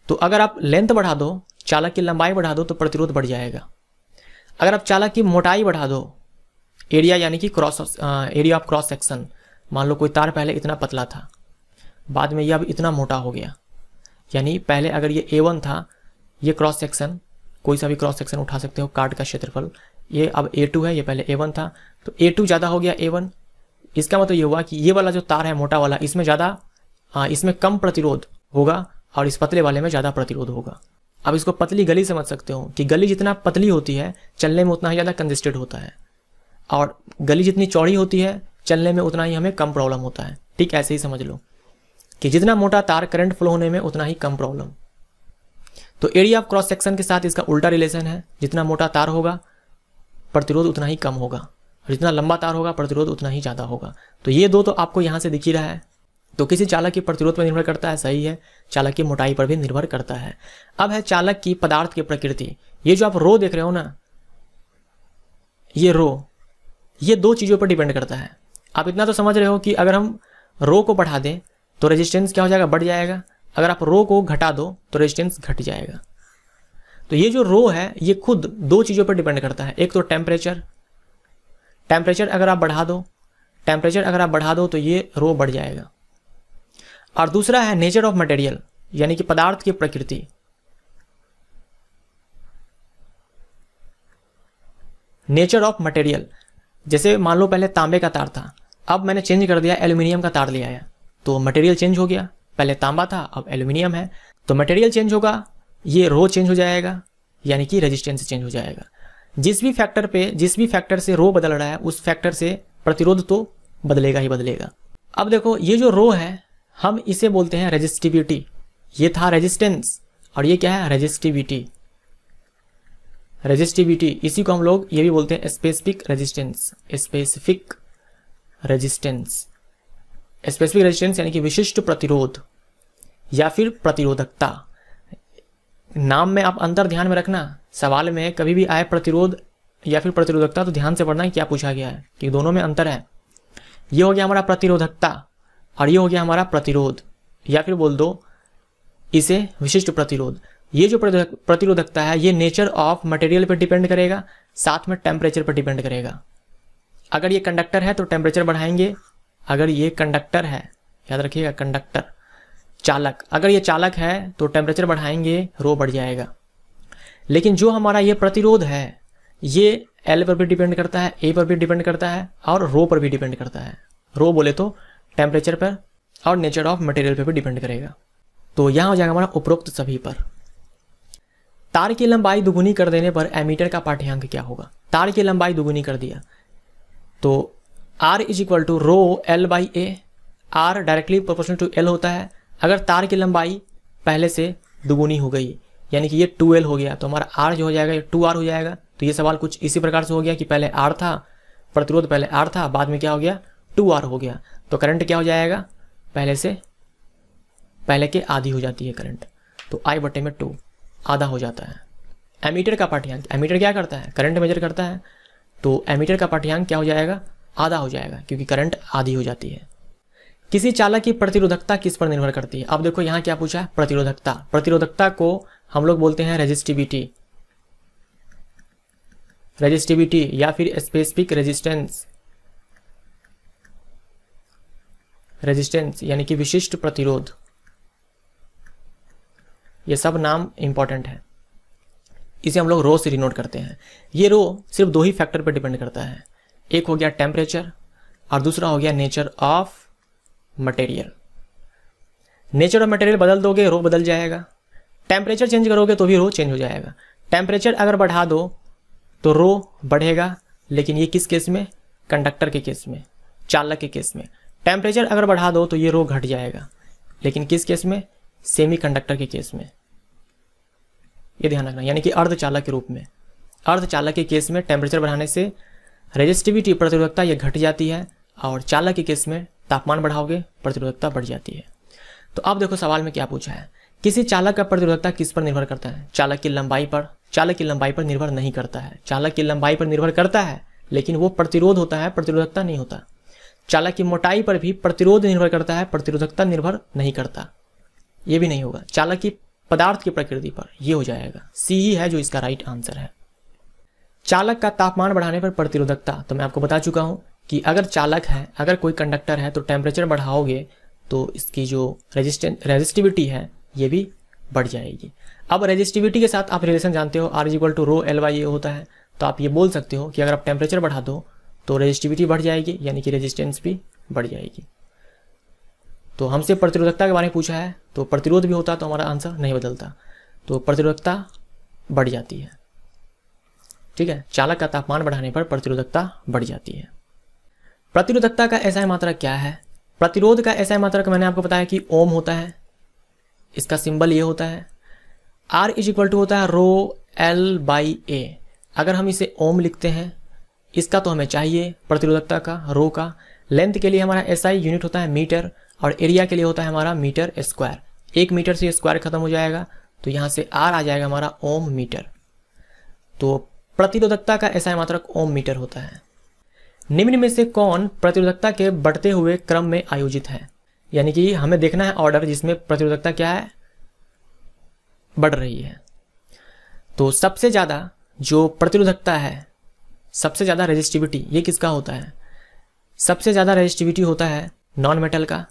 तो अगर आप लेंथ बढ़ा दो चालक की लंबाई बढ़ा दो तो प्रतिरोध बढ़ जाएगा अगर आप चालक की मोटाई बढ़ा दो एरिया यानी कि cross area of cross section मान लो कोई तार पहले इतना पतला था बाद में यह अब इतना मोटा हो गया यानी पहले अगर ये ए वन था ये क्रॉस सेक्शन कोई सा भी क्रॉस सेक्शन उठा सकते हो कार्ड का क्षेत्रफल ये अब ए टू है ये पहले ए वन था तो ए टू ज़्यादा हो गया ए वन इसका मतलब ये हुआ कि ये वाला जो तार है मोटा वाला इसमें ज़्यादा हाँ, इसमें कम प्रतिरोध होगा और इस पतले वाले में ज़्यादा प्रतिरोध होगा अब इसको पतली गली समझ सकते हो कि गली जितना पतली होती है चलने में उतना ही ज़्यादा कंजेस्टेड होता है और गली जितनी चौड़ी होती है चलने में उतना ही हमें कम प्रॉब्लम होता है ठीक ऐसे ही समझ लो कि जितना मोटा तार करंट फ्लो होने में उतना ही कम प्रॉब्लम तो एरिया ऑफ क्रॉस सेक्शन के साथ इसका उल्टा रिलेशन है जितना मोटा तार होगा प्रतिरोध उतना ही कम होगा और जितना लंबा तार होगा प्रतिरोध उतना ही ज़्यादा होगा तो ये दो तो आपको यहाँ से दिख ही रहा है तो किसी चालक की प्रतिरोध पर निर्भर करता है सही है चालक की मोटाई पर भी निर्भर करता है अब है चालक की पदार्थ की प्रकृति ये जो आप रो देख रहे हो ना ये रो ये दो चीज़ों पर डिपेंड करता है आप इतना तो समझ रहे हो कि अगर हम रो को बढ़ा दें तो रेजिस्टेंस क्या हो जाएगा बढ़ जाएगा अगर आप रो को घटा दो तो रेजिस्टेंस घट जाएगा तो ये जो रो है ये खुद दो चीज़ों पर डिपेंड करता है एक तो टेम्परेचर टेम्परेचर अगर आप बढ़ा दो टेम्परेचर अगर आप बढ़ा दो तो ये रो बढ़ जाएगा और दूसरा है नेचर ऑफ मटेरियल यानी कि पदार्थ की प्रकृति नेचर ऑफ मटेरियल जैसे मान लो पहले तांबे का तार था अब मैंने चेंज कर दिया एल्यूमिनियम का तार लिया है तो मटेरियल चेंज हो गया पहले तांबा था अब एल्यूमिनियम है तो मटेरियल चेंज होगा ये रो चेंज हो जाएगा यानी कि रेजिस्टेंस चेंज हो जाएगा जिस भी फैक्टर पे जिस भी फैक्टर से रो बदल रहा है उस फैक्टर से प्रतिरोध तो बदलेगा ही बदलेगा अब देखो ये जो रो है हम इसे बोलते हैं रेजिस्टिविटी ये था रेजिस्टेंस और ये क्या है रेजिस्टिविटी रेजिस्टिविटी इसी को हम लोग ये भी बोलते हैं specific resistance specific resistance specific resistance यानी कि विशिष्ट प्रतिरोध या फिर प्रतिरोधकता नाम में आप अंतर ध्यान में रखना सवाल में कभी भी आए प्रतिरोध या फिर प्रतिरोधकता तो ध्यान से पढ़ना है क्या पूछा गया है कि दोनों में अंतर है ये हो गया हमारा प्रतिरोधकता और ये हो गया हमारा प्रतिरोध या फिर बोल दो इसे विशिष्ट प्रतिरोध ये जो प्रतिरोधकता है ये नेचर ऑफ मटेरियल पर डिपेंड करेगा साथ में टेम्परेचर पर डिपेंड करेगा अगर ये कंडक्टर है तो टेम्परेचर बढ़ाएंगे अगर ये कंडक्टर है याद रखिएगा कंडक्टर चालक अगर ये चालक है तो टेम्परेचर बढ़ाएंगे रो बढ़ जाएगा लेकिन जो हमारा ये प्रतिरोध है ये एल पर भी डिपेंड करता है ए पर भी डिपेंड करता है और रो पर भी डिपेंड करता है रो बोले तो टेम्परेचर पर और नेचर ऑफ मटेरियल पर भी डिपेंड करेगा तो यहाँ हो जाएगा हमारा उपरोक्त सभी पर तार की लंबाई दुगुनी कर देने पर एमीटर का पाठ्यांक क्या होगा तार की लंबाई दुगुनी कर दिया तो R is equal to rho L by A R directly proportional to L होता है अगर तार की लंबाई पहले से दुगुनी हो गई यानी कि ये टू एल हो गया तो हमारा आर जो हो जाएगा ये टू आर हो जाएगा तो ये सवाल कुछ इसी प्रकार से हो गया कि पहले आर था प्रतिरोध पहले आर था बाद में क्या हो गया टू आर हो गया तो करंट क्या हो जाएगा पहले से पहले के आधी हो जाती है करंट तो आई बटे में टू आधा हो जाता है एमीटर का पाठ्यांक एमीटर क्या करता है करंट मेजर करता है तो एमीटर का पाठ्यांक क्या हो जाएगा आधा हो जाएगा क्योंकि करंट आधी हो जाती है किसी चालक की प्रतिरोधकता किस पर निर्भर करती है अब देखो यहां क्या पूछा है प्रतिरोधकता प्रतिरोधकता को हम लोग बोलते हैं रेजिस्टिविटी रेजिस्टिविटी या फिर स्पेसिफिक रेजिस्टेंस रेजिस्टेंस यानी कि विशिष्ट प्रतिरोध ये सब नाम इंपॉर्टेंट है इसे हम लोग रो से रिनोट करते हैं ये रो सिर्फ दो ही फैक्टर पर डिपेंड करता है एक हो गया टेम्परेचर और दूसरा हो गया nature of material nature of material बदल दोगे रो बदल जाएगा टेम्परेचर चेंज करोगे तो भी रो चेंज हो जाएगा टेम्परेचर अगर बढ़ा दो तो रो बढ़ेगा लेकिन ये किस केस में कंडक्टर के केस में चालक के केस में टेम्परेचर अगर बढ़ा दो तो ये रो घट जाएगा लेकिन किस केस में सेमी कंडक्टर के केस में ये ध्यान रखना यानी कि अर्धचालक के रूप में अर्धचालक के केस में टेम्परेचर बढ़ाने से रेजिस्टिविटी प्रतिरोधकता यह घट जाती है और चालक के केस में तापमान बढ़ाओगे प्रतिरोधकता बढ़ जाती है तो अब देखो सवाल में क्या पूछा है किसी चालक का प्रतिरोधकता किस पर निर्भर करता है चालक की लंबाई पर चालक की लंबाई पर निर्भर नहीं करता है चालक की लंबाई पर निर्भर करता है लेकिन वो प्रतिरोध होता है प्रतिरोधकता नहीं होता चालक की मोटाई पर भी प्रतिरोध निर्भर करता है प्रतिरोधकता निर्भर नहीं करता ये भी नहीं होगा चालक की पदार्थ की प्रकृति पर यह हो जाएगा सी ही है जो इसका राइट आंसर है चालक का तापमान बढ़ाने पर प्रतिरोधकता तो मैं आपको बता चुका हूं कि अगर चालक है अगर कोई कंडक्टर है तो टेम्परेचर बढ़ाओगे तो इसकी जो रेजिस्टेंस रेजिस्टिविटी है ये भी बढ़ जाएगी अब रेजिस्टिविटी के साथ आप रिलेशन जानते हो R equal to rho L by A होता है तो आप ये बोल सकते हो कि अगर आप टेम्परेचर बढ़ा दो तो रेजिस्टिविटी बढ़ जाएगी यानी कि रेजिस्टेंस भी बढ़ जाएगी तो हमसे प्रतिरोधकता के बारे में पूछा है तो प्रतिरोध भी होता तो हमारा आंसर नहीं बदलता तो प्रतिरोधकता बढ़ जाती है ठीक है चालक का तापमान बढ़ाने पर प्रतिरोधकता बढ़ जाती है प्रतिरोधकता का ऐसा मात्रा क्या है प्रतिरोध का ऐसा मात्रा का मैंने आपको बताया कि ओम होता है इसका सिंबल ये होता है आर इज इक्वल टू होता है रो एल बाई ए अगर हम इसे ओम लिखते हैं इसका तो हमें चाहिए प्रतिरोधकता का रो का लेंथ के लिए हमारा ऐसा SI यूनिट होता है मीटर और एरिया के लिए होता है हमारा मीटर स्क्वायर एक मीटर से स्क्वायर खत्म हो जाएगा तो यहाँ से आर आ जाएगा हमारा ओम मीटर तो प्रतिरोधकता का ऐसा मात्रक ओम मीटर होता है निम्न में से कौन प्रतिरोधकता के बढ़ते हुए क्रम में आयोजित है यानी कि हमें देखना है ऑर्डर जिसमें प्रतिरोधकता क्या है बढ़ रही है तो सबसे ज़्यादा जो प्रतिरोधकता है सबसे ज़्यादा रेजिस्टिविटी ये किसका होता है सबसे ज़्यादा रेजिस्टिविटी होता है नॉन मेटल का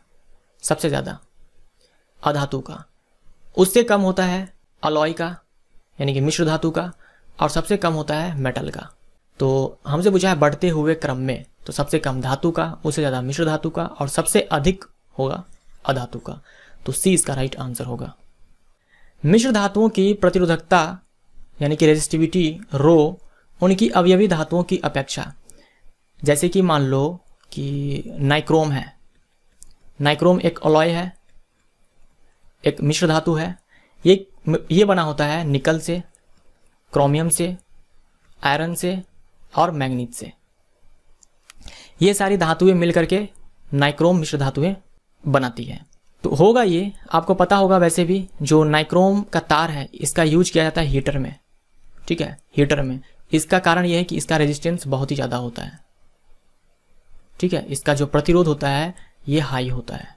सबसे ज़्यादा अधातु का उससे कम होता है अलॉय का यानी कि मिश्र धातु का और सबसे कम होता है मेटल का तो हमसे पूछा है बढ़ते हुए क्रम में तो सबसे कम धातु का उससे ज़्यादा मिश्र धातु का और सबसे अधिक होगा अधातु का तो सी इसका राइट आंसर होगा मिश्र धातुओं की प्रतिरोधकता यानी कि रेजिस्टिविटी रो उनकी अवयवी धातुओं की अपेक्षा जैसे कि मान लो कि नाइक्रोम है नाइक्रोम एक अलॉय है एक मिश्र धातु है ये ये बना होता है निकल से क्रोमियम से आयरन से और मैग्नीज से ये सारी धातुएं मिलकर के नाइक्रोम मिश्र धातुएं बनाती है तो होगा ये आपको पता होगा वैसे भी जो नाइक्रोम का तार है इसका यूज किया जाता है हीटर में ठीक है हीटर में इसका कारण यह है कि इसका रेजिस्टेंस बहुत ही ज़्यादा होता है ठीक है इसका जो प्रतिरोध होता है ये हाई होता है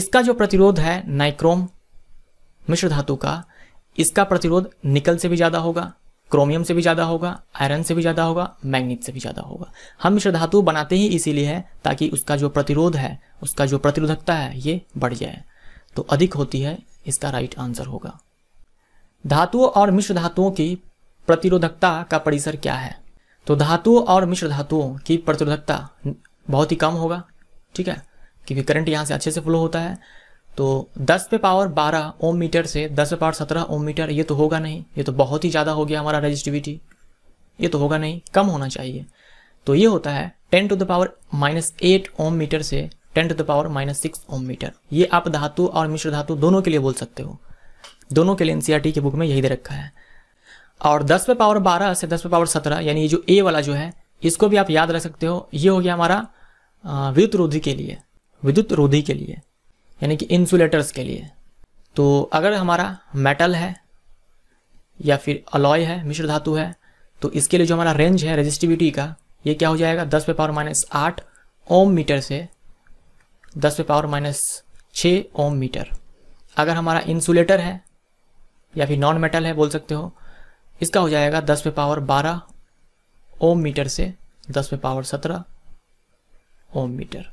इसका जो प्रतिरोध है नाइक्रोम मिश्र धातु का इसका प्रतिरोध निकल से भी ज़्यादा होगा क्रोमियम से भी ज़्यादा होगा आयरन से भी ज़्यादा होगा मैग्नीट से भी ज़्यादा होगा हम मिश्र धातु बनाते ही इसीलिए है ताकि उसका जो प्रतिरोध है उसका जो प्रतिरोधकता है ये बढ़ जाए तो अधिक होती है इसका राइट आंसर होगा धातुओं और मिश्र धातुओं की प्रतिरोधकता का परिसर क्या है तो धातुओं और मिश्र धातुओं की प्रतिरोधकता बहुत ही कम होगा ठीक है क्योंकि करंट यहाँ से अच्छे से फ्लो होता है तो 10 पे पावर 12 ओम मीटर से 10 पे पावर 17 ओम मीटर ये तो होगा नहीं ये तो बहुत ही ज़्यादा हो गया हमारा रजिस्टिविटी ये तो होगा नहीं कम होना चाहिए तो ये होता है 10 to the power minus eight ohm metre से 10 to the power minus six ohm metre ये आप धातु और मिश्र धातु दोनों के लिए बोल सकते हो दोनों के लिए एनसीईआरटी e के बुक में यही दे रखा है और दस पे पावर बारह से दस पे पावर सत्रह यानी ये जो ए वाला जो है इसको भी आप याद रख सकते हो ये हो गया हमारा विद्युत रोधी के लिए विद्युत रोधी के लिए यानी कि इंसुलेटर्स के लिए तो अगर हमारा मेटल है या फिर अलॉय है मिश्र धातु है तो इसके लिए जो हमारा रेंज है रेजिस्टिविटी का ये क्या हो जाएगा दस पे पावर माइनस आठ ओम मीटर से दस पे पावर माइनस छः ओम मीटर अगर हमारा इंसुलेटर है या फिर नॉन मेटल है बोल सकते हो इसका हो जाएगा दस पे पावर बारह ओम मीटर से दस पे पावर सत्रह ओम मीटर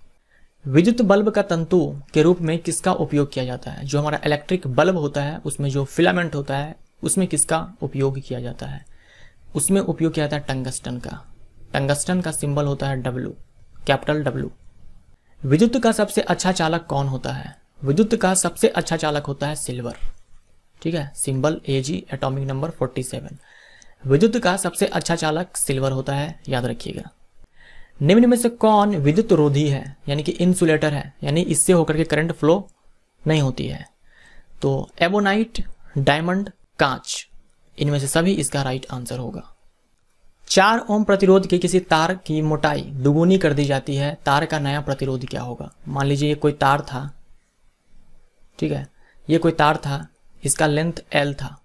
विद्युत बल्ब का तंतु के रूप में किसका उपयोग किया जाता है जो हमारा इलेक्ट्रिक बल्ब होता है उसमें जो फिलामेंट होता है उसमें किसका उपयोग किया जाता है उसमें उपयोग किया जाता है टंगस्टन का टंगस्टन का सिंबल होता है डब्लू कैपिटल डब्लू विद्युत का सबसे अच्छा चालक कौन होता है विद्युत का सबसे अच्छा चालक होता है सिल्वर ठीक है symbol A G atomic number 47 विद्युत का सबसे अच्छा चालक सिल्वर होता है याद रखिएगा निम्न में से कौन विद्युत रोधी है यानी कि इंसुलेटर है यानी इससे होकर के करंट फ्लो नहीं होती है तो एबोनाइट डायमंड कांच इनमें से सभी इसका राइट आंसर होगा चार ओम प्रतिरोध के किसी तार की मोटाई दुगुनी कर दी जाती है तार का नया प्रतिरोध क्या होगा मान लीजिए ये कोई तार था ठीक है ये कोई तार था इसका लेंथ एल था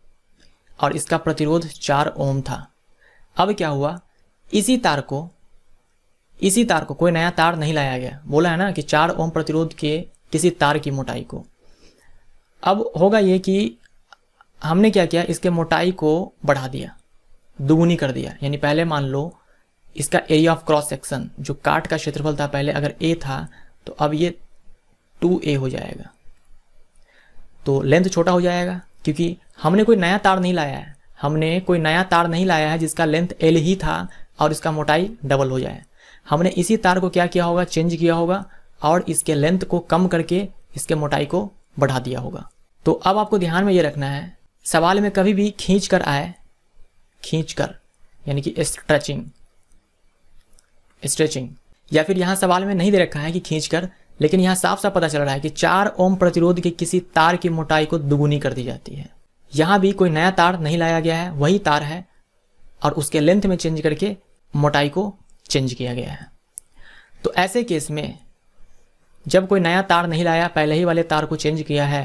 और इसका प्रतिरोध चार ओम था अब क्या हुआ इसी तार को इसी तार को कोई नया तार नहीं लाया गया बोला है ना कि चार ओम प्रतिरोध के किसी तार की मोटाई को अब होगा ये कि हमने क्या किया इसके मोटाई को बढ़ा दिया दुगुनी कर दिया यानी पहले मान लो इसका एरिया ऑफ क्रॉस सेक्शन जो काट का क्षेत्रफल था पहले अगर ए था तो अब ये टू ए हो जाएगा तो लेंथ छोटा हो जाएगा क्योंकि हमने कोई नया तार नहीं लाया है हमने कोई नया तार नहीं लाया है जिसका लेंथ एल ही था और इसका मोटाई डबल हो जाए हमने इसी तार को क्या किया होगा चेंज किया होगा और इसके लेंथ को कम करके इसके मोटाई को बढ़ा दिया होगा तो अब आपको ध्यान में ये रखना है सवाल में कभी भी खींच कर आए खींच कर यानी कि स्ट्रेचिंग स्ट्रेचिंग या फिर यहाँ सवाल में नहीं दे रखा है कि खींच कर लेकिन यहाँ साफ साफ पता चल रहा है कि चार ओम प्रतिरोध के किसी तार की मोटाई को दुगुनी कर दी जाती है यहाँ भी कोई नया तार नहीं लाया गया है वही तार है और उसके लेंथ में चेंज करके मोटाई को चेंज किया गया है तो ऐसे केस में जब कोई नया तार नहीं लाया पहले ही वाले तार को चेंज किया है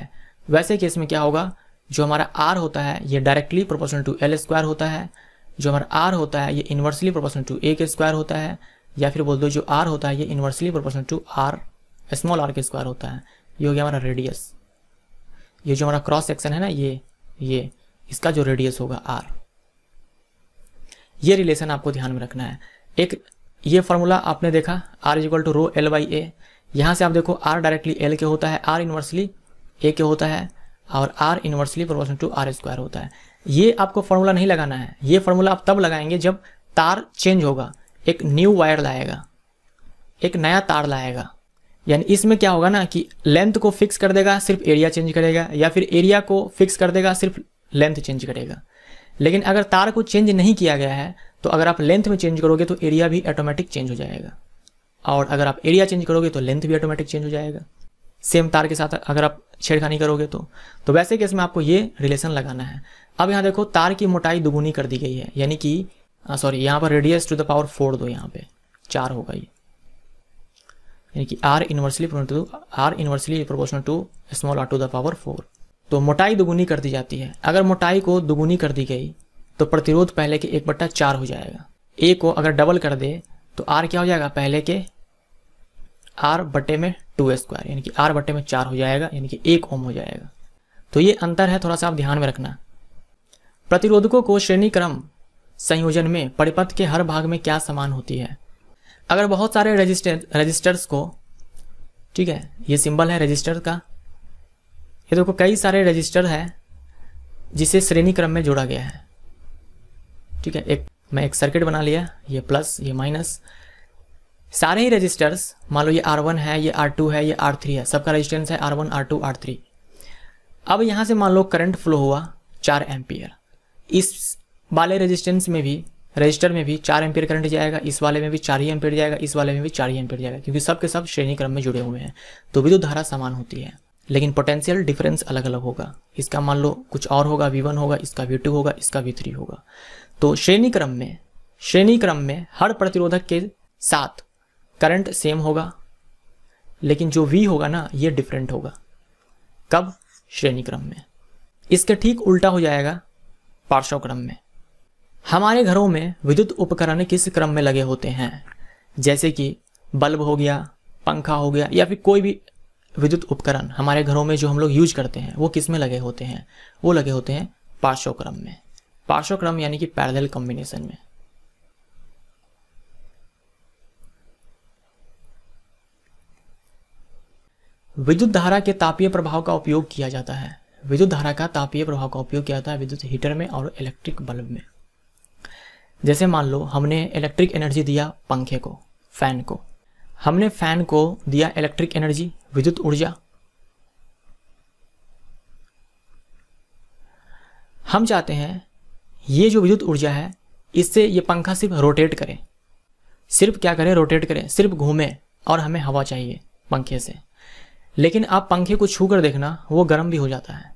वैसे केस में क्या होगा जो हमारा आर होता है ये directly proportional to L square होता है जो हमारा आर होता है ये इन्वर्सली प्रोपोर्शनल टू ए के स्क्वायर होता है या फिर बोल दो जो आर होता है ये inversely proportional to R small r के स्क्वायर होता है ये हो गया हमारा रेडियस ये जो हमारा क्रॉस सेक्शन है ना ये ये इसका जो रेडियस होगा आर ये रिलेशन आपको ध्यान में रखना है एक ये फार्मूला आपने देखा R is equal to rho L by A यहाँ से आप देखो आर डायरेक्टली एल के होता है आर इन्वर्सली ए के होता है और R inversely proportion to R square होता है ये आपको फार्मूला नहीं लगाना है ये फार्मूला आप तब लगाएंगे जब तार चेंज होगा एक न्यू वायर लाएगा एक नया तार लाएगा यानी इसमें क्या होगा ना कि लेंथ को फिक्स कर देगा सिर्फ एरिया चेंज करेगा या फिर एरिया को फिक्स कर देगा सिर्फ लेंथ चेंज करेगा लेकिन अगर तार को चेंज नहीं किया गया है तो अगर आप लेंथ में चेंज करोगे तो एरिया भी ऑटोमेटिक चेंज हो जाएगा और अगर आप एरिया चेंज करोगे तो लेंथ भी ऑटोमेटिक चेंज हो जाएगा सेम तार के साथ अगर आप छेड़खानी करोगे तो तो वैसे केस में आपको ये रिलेशन लगाना है अब यहाँ देखो तार की मोटाई दुगुनी कर दी गई है यानी कि सॉरी यहाँ पर radius to the power four दो यहाँ पे चार होगा ये यानी कि R inversely to R inversely proportional to small r to the power four तो मोटाई दुगुनी कर दी जाती है अगर मोटाई को दुगुनी कर दी गई तो प्रतिरोध पहले के एक बट्टा चार हो जाएगा ए को अगर डबल कर दे तो आर क्या हो जाएगा पहले के आर बटे में टू स्क्वायर यानी कि आर बटे में चार हो जाएगा यानी कि एक ओम हो जाएगा तो ये अंतर है थोड़ा सा आप ध्यान में रखना प्रतिरोधकों को श्रेणी क्रम संयोजन में परिपथ के हर भाग में क्या समान होती है अगर बहुत सारे रजिस्टर रजिस्टर्स को ठीक है ये सिंबल है रजिस्टर का ये देखो कई सारे रजिस्टर है जिसे श्रेणी क्रम में जोड़ा गया है ठीक है एक मैं एक सर्किट बना लिया ये प्लस ये माइनस सारे ही रजिस्टर्स मान लो ये वन है ये टू है ये थ्री है सबका रजिस्टेंस है टू आर थ्री अब यहाँ से मान लो करंट फ्लो हुआ चार एम्पियर इस वाले रजिस्टेंस में भी रजिस्टर में भी चार एम्पियर करंट जाएगा इस वाले में भी चार ही एम्पियर जाएगा इस वाले में भी चार ही एम्पियर जाएगा क्योंकि सब सब श्रेणी क्रम में जुड़े हुए हैं तो विद्युत धारा समान होती है लेकिन पोटेंशियल डिफरेंस अलग अलग होगा इसका मान लो कुछ और होगा वी वन होगा इसका वी टू होगा इसका वी थ्री होगा तो श्रेणी क्रम में श्रेणी क्रम में हर प्रतिरोधक के साथ करंट सेम होगा लेकिन जो वी होगा ना ये डिफरेंट होगा कब श्रेणी क्रम में इसके ठीक उल्टा हो जाएगा पार्श्व क्रम में हमारे घरों में विद्युत उपकरण किस क्रम में लगे होते हैं जैसे कि बल्ब हो गया पंखा हो गया या फिर कोई भी विद्युत उपकरण हमारे घरों में जो हम लोग यूज करते हैं वो किस में लगे होते हैं वो लगे होते हैं पार्श्व क्रम में पार्श्व क्रम यानी कि पैरेलल कॉम्बिनेशन में विद्युत धारा के तापीय प्रभाव का उपयोग किया जाता है विद्युत धारा का तापीय प्रभाव का उपयोग किया जाता है विद्युत हीटर में और इलेक्ट्रिक बल्ब में जैसे मान लो हमने इलेक्ट्रिक एनर्जी दिया पंखे को फैन को हमने फैन को दिया इलेक्ट्रिक एनर्जी विद्युत ऊर्जा हम चाहते हैं ये जो विद्युत ऊर्जा है इससे ये पंखा सिर्फ रोटेट करे सिर्फ क्या करे रोटेट करे सिर्फ घूमे और हमें हवा चाहिए पंखे से लेकिन आप पंखे को छू कर देखना वो गर्म भी हो जाता है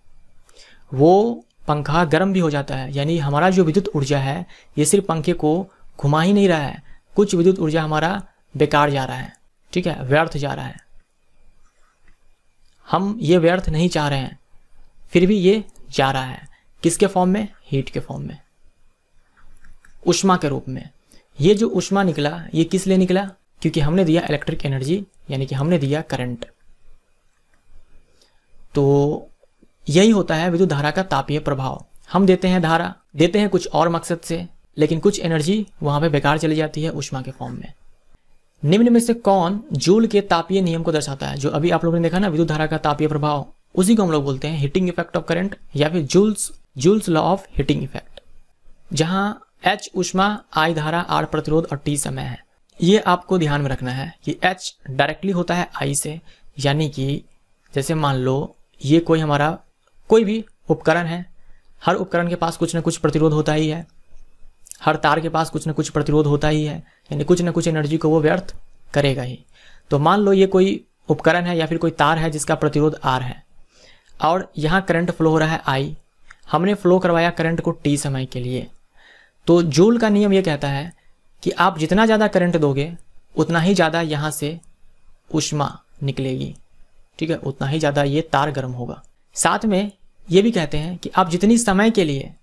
वो पंखा गर्म भी हो जाता है यानी हमारा जो विद्युत ऊर्जा है ये सिर्फ पंखे को घुमा ही नहीं रहा है कुछ विद्युत ऊर्जा हमारा बेकार जा रहा है ठीक है व्यर्थ जा रहा है हम ये व्यर्थ नहीं चाह रहे हैं फिर भी ये जा रहा है किसके फॉर्म में हीट के फॉर्म में उष्मा के रूप में ये जो उष्मा निकला ये किस लिए निकला क्योंकि हमने दिया इलेक्ट्रिक एनर्जी यानी कि हमने दिया करंट तो यही होता है विद्युत धारा का तापीय प्रभाव हम देते हैं धारा देते हैं कुछ और मकसद से लेकिन कुछ एनर्जी वहां पे बेकार चली जाती है उष्मा के फॉर्म में निम्न में से कौन जूल के तापीय नियम को दर्शाता है जो अभी आप लोगों ने देखा ना विद्युत धारा का तापीय प्रभाव उसी को हम लोग बोलते हैं हीटिंग इफेक्ट ऑफ करंट या फिर Joule's Joule's law of heating effect जहां एच उष्मा आई धारा आर प्रतिरोध और टी समय है ये आपको ध्यान में रखना है कि एच डायरेक्टली होता है आई से यानी कि जैसे मान लो ये कोई हमारा कोई भी उपकरण है हर उपकरण के पास कुछ ना कुछ प्रतिरोध होता ही है हर तार के पास कुछ ना कुछ प्रतिरोध होता ही है यानी कुछ ना कुछ एनर्जी को वो व्यर्थ करेगा ही तो मान लो ये कोई उपकरण है या फिर कोई तार है जिसका प्रतिरोध आर है और यहाँ करंट फ्लो हो रहा है आई हमने फ्लो करवाया करंट को टी समय के लिए तो जूल का नियम ये कहता है कि आप जितना ज़्यादा करंट दोगे उतना ही ज़्यादा यहाँ से उष्मा निकलेगी ठीक है उतना ही ज़्यादा ये तार गर्म होगा साथ में ये भी कहते हैं कि आप जितनी समय के लिए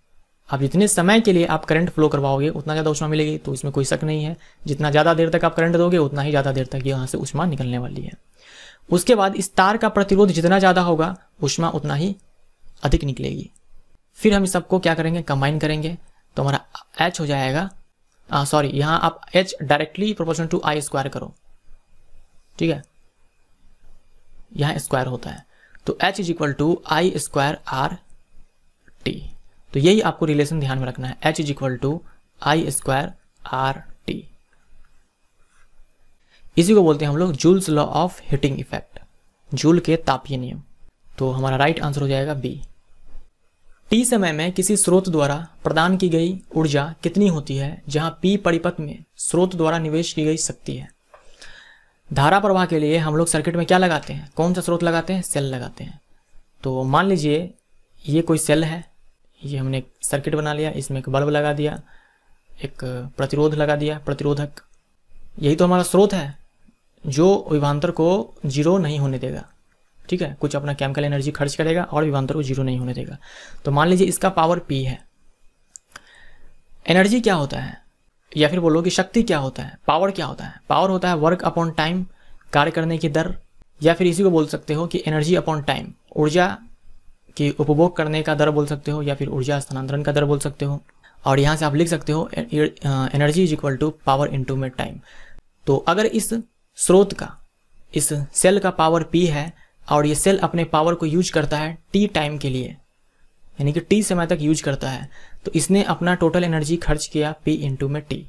आप जितने समय के लिए आप करंट फ्लो करवाओगे उतना ज़्यादा उष्मा मिलेगी तो इसमें कोई शक नहीं है जितना ज़्यादा देर तक आप करंट दोगे उतना ही ज़्यादा देर तक यहाँ से उष्मा निकलने वाली है उसके बाद इस तार का प्रतिरोध जितना ज़्यादा होगा उष्मा उतना ही अधिक निकलेगी फिर हम इस सबको क्या करेंगे कंबाइन करेंगे तो हमारा एच हो जाएगा सॉरी यहां आप H directly proportion to I square करो ठीक है यहां स्क्वायर होता है तो H is equal to I square R T तो यही आपको रिलेशन ध्यान में रखना है H is equal to I square R T इसी को बोलते हैं हम लोग Joule's law of heating effect Joule के तापीय नियम तो हमारा राइट आंसर हो जाएगा बी टी समय में किसी स्रोत द्वारा प्रदान की गई ऊर्जा कितनी होती है जहां पी परिपथ में स्रोत द्वारा निवेश की गई शक्ति है धारा प्रवाह के लिए हम लोग सर्किट में क्या लगाते हैं कौन सा स्रोत लगाते हैं सेल लगाते हैं तो मान लीजिए ये कोई सेल है ये हमने सर्किट बना लिया इसमें एक बल्ब लगा दिया एक प्रतिरोध लगा दिया प्रतिरोधक यही तो हमारा स्रोत है जो विभांतर को जीरो नहीं होने देगा ठीक है कुछ अपना केमिकल एनर्जी खर्च करेगा और विभांतर को जीरो नहीं होने देगा तो मान लीजिए इसका पावर पी है एनर्जी क्या होता है या फिर बोलो कि शक्ति क्या होता है पावर क्या होता है पावर होता है वर्क अपॉन टाइम कार्य करने की दर या फिर इसी को बोल सकते हो कि एनर्जी अपॉन टाइम ऊर्जा के उपभोग करने का दर बोल सकते हो या फिर ऊर्जा स्थानांतरण का दर बोल सकते हो और यहाँ से आप लिख सकते हो energy is equal to power into में टाइम तो अगर इस स्रोत का इस सेल का पावर पी है और ये सेल अपने पावर को यूज करता है टी टाइम के लिए यानी कि टी समय तक यूज करता है तो इसने अपना टोटल एनर्जी खर्च किया पी इंटू में टी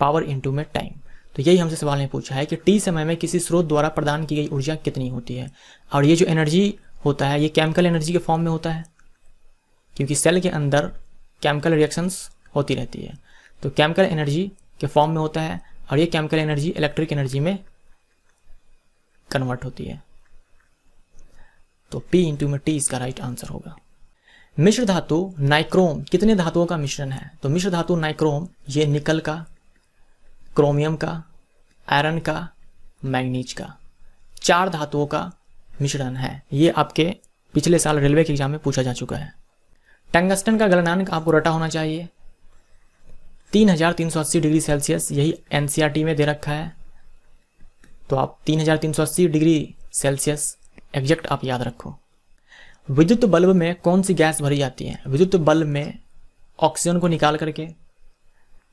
पावर इंटू में टाइम तो यही हमसे सवाल ने पूछा है कि टी समय में किसी स्रोत द्वारा प्रदान की गई ऊर्जा कितनी होती है और ये जो एनर्जी होता है ये केमिकल एनर्जी के फॉर्म में होता है क्योंकि सेल के अंदर केमिकल रिएक्शंस होती रहती है तो केमिकल एनर्जी के फॉर्म में होता है और ये केमिकल एनर्जी इलेक्ट्रिक एनर्जी में कन्वर्ट होती है तो P इंटू में टी इसका राइट आंसर होगा मिश्र धातु नाइक्रोम कितने धातुओं का मिश्रण है तो मिश्र धातु नाइक्रोम ये निकल का क्रोमियम का आयरन का मैग्नीज का चार धातुओं का मिश्रण है ये आपके पिछले साल रेलवे के एग्जाम में पूछा जा चुका है टंगस्टन का गलनांक आपको रटा होना चाहिए 3380 डिग्री सेल्सियस यही एनसीआरटी e में दे रखा है तो आप 3380 डिग्री सेल्सियस एग्जैक्ट आप याद रखो विद्युत बल्ब में कौन सी गैस भरी जाती है विद्युत बल्ब में ऑक्सीजन को निकाल करके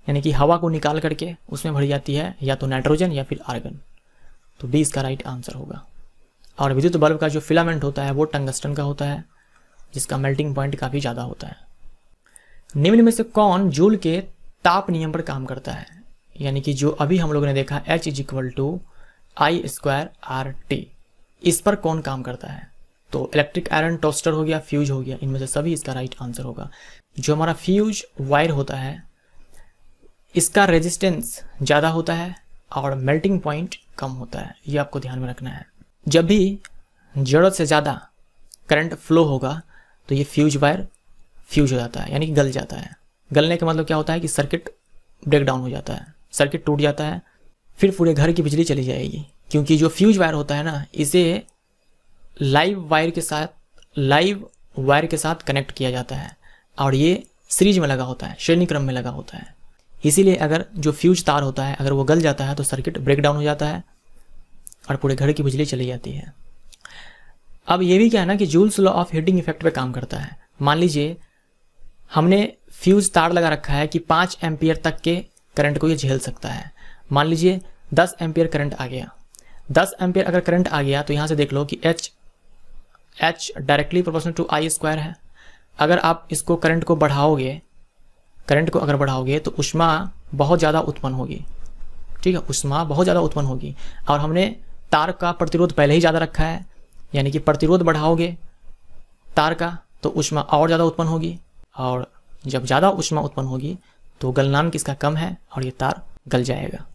यानी कि हवा को निकाल करके उसमें भरी जाती है या तो नाइट्रोजन या फिर आर्गन तो बी इसका राइट आंसर होगा और विद्युत बल्ब का जो फिलामेंट होता है वो टंगस्टन का होता है जिसका मेल्टिंग पॉइंट काफ़ी ज़्यादा होता है निम्न में से कौन जूल के ताप नियम पर काम करता है यानी कि जो अभी हम लोगों ने देखा H is equal to I square R T इस पर कौन काम करता है तो इलेक्ट्रिक आयरन टोस्टर हो गया फ्यूज हो गया इनमें से सभी इसका राइट आंसर होगा जो हमारा फ्यूज वायर होता है इसका रेजिस्टेंस ज़्यादा होता है और मेल्टिंग पॉइंट कम होता है ये आपको ध्यान में रखना है जब भी ज़रूरत से ज़्यादा करंट फ्लो होगा तो ये फ्यूज वायर फ्यूज हो जाता है यानी कि गल जाता है गलने का मतलब क्या होता है कि सर्किट ब्रेकडाउन हो जाता है सर्किट टूट जाता है फिर पूरे घर की बिजली चली जाएगी क्योंकि जो फ्यूज वायर होता है ना इसे लाइव वायर के साथ लाइव वायर के साथ कनेक्ट किया जाता है और ये सीरीज में लगा होता है श्रेणी क्रम में लगा होता है इसीलिए अगर जो फ्यूज तार होता है अगर वो गल जाता है तो सर्किट ब्रेक डाउन हो जाता है और पूरे घर की बिजली चली जाती है अब ये भी क्या है ना कि Joule's law of heating effect पे काम करता है मान लीजिए हमने फ्यूज तार लगा रखा है कि पाँच एम्पियर तक के करंट को ये झेल सकता है मान लीजिए दस एम्पियर करंट आ गया दस एम्पियर अगर करंट आ गया तो यहाँ से देख लो कि H H directly proportional to I square है अगर आप इसको करंट को बढ़ाओगे करंट को अगर बढ़ाओगे तो उष्मा बहुत ज़्यादा उत्पन्न होगी ठीक है उष्मा बहुत ज़्यादा उत्पन्न होगी और हमने तार का प्रतिरोध पहले ही ज़्यादा रखा है यानी कि प्रतिरोध बढ़ाओगे तार का तो उष्मा और ज़्यादा उत्पन्न होगी और जब ज़्यादा उष्मा उत्पन्न होगी तो गलनांक इसका कम है और ये तार गल जाएगा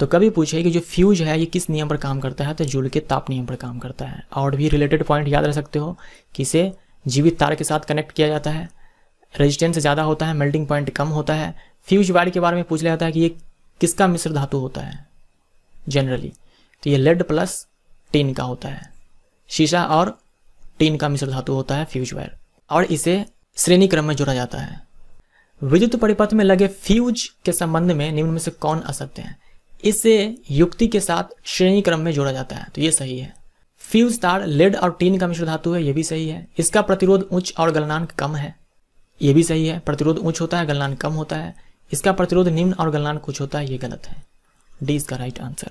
तो कभी पूछे कि जो फ्यूज है ये किस नियम पर काम करता है तो जूल के ताप नियम पर काम करता है और भी रिलेटेड पॉइंट याद रख सकते हो कि इसे जीवित तार के साथ कनेक्ट किया जाता है रेजिस्टेंस ज़्यादा होता है मेल्टिंग पॉइंट कम होता है फ्यूज वायर के बारे में पूछ लिया जाता है कि ये किसका मिश्र धातु होता है जनरली तो ये लेड प्लस टीन का होता है शीशा और टीन का मिश्र धातु होता है फ्यूज वायर और इसे श्रेणी क्रम में जोड़ा जाता है विद्युत परिपथ में लगे फ्यूज के संबंध में निम्न में से कौन असत्य हैं इसे युक्ति के साथ श्रेणी क्रम में जोड़ा जाता है तो ये सही है फ्यूज तार लेड और टीन का मिश्र धातु है ये भी सही है इसका प्रतिरोध उच्च और गलनांक कम है ये भी सही है प्रतिरोध उच्च होता है गलनांक कम होता है इसका प्रतिरोध निम्न और गलनांक कुछ होता है ये गलत है डी इसका राइट आंसर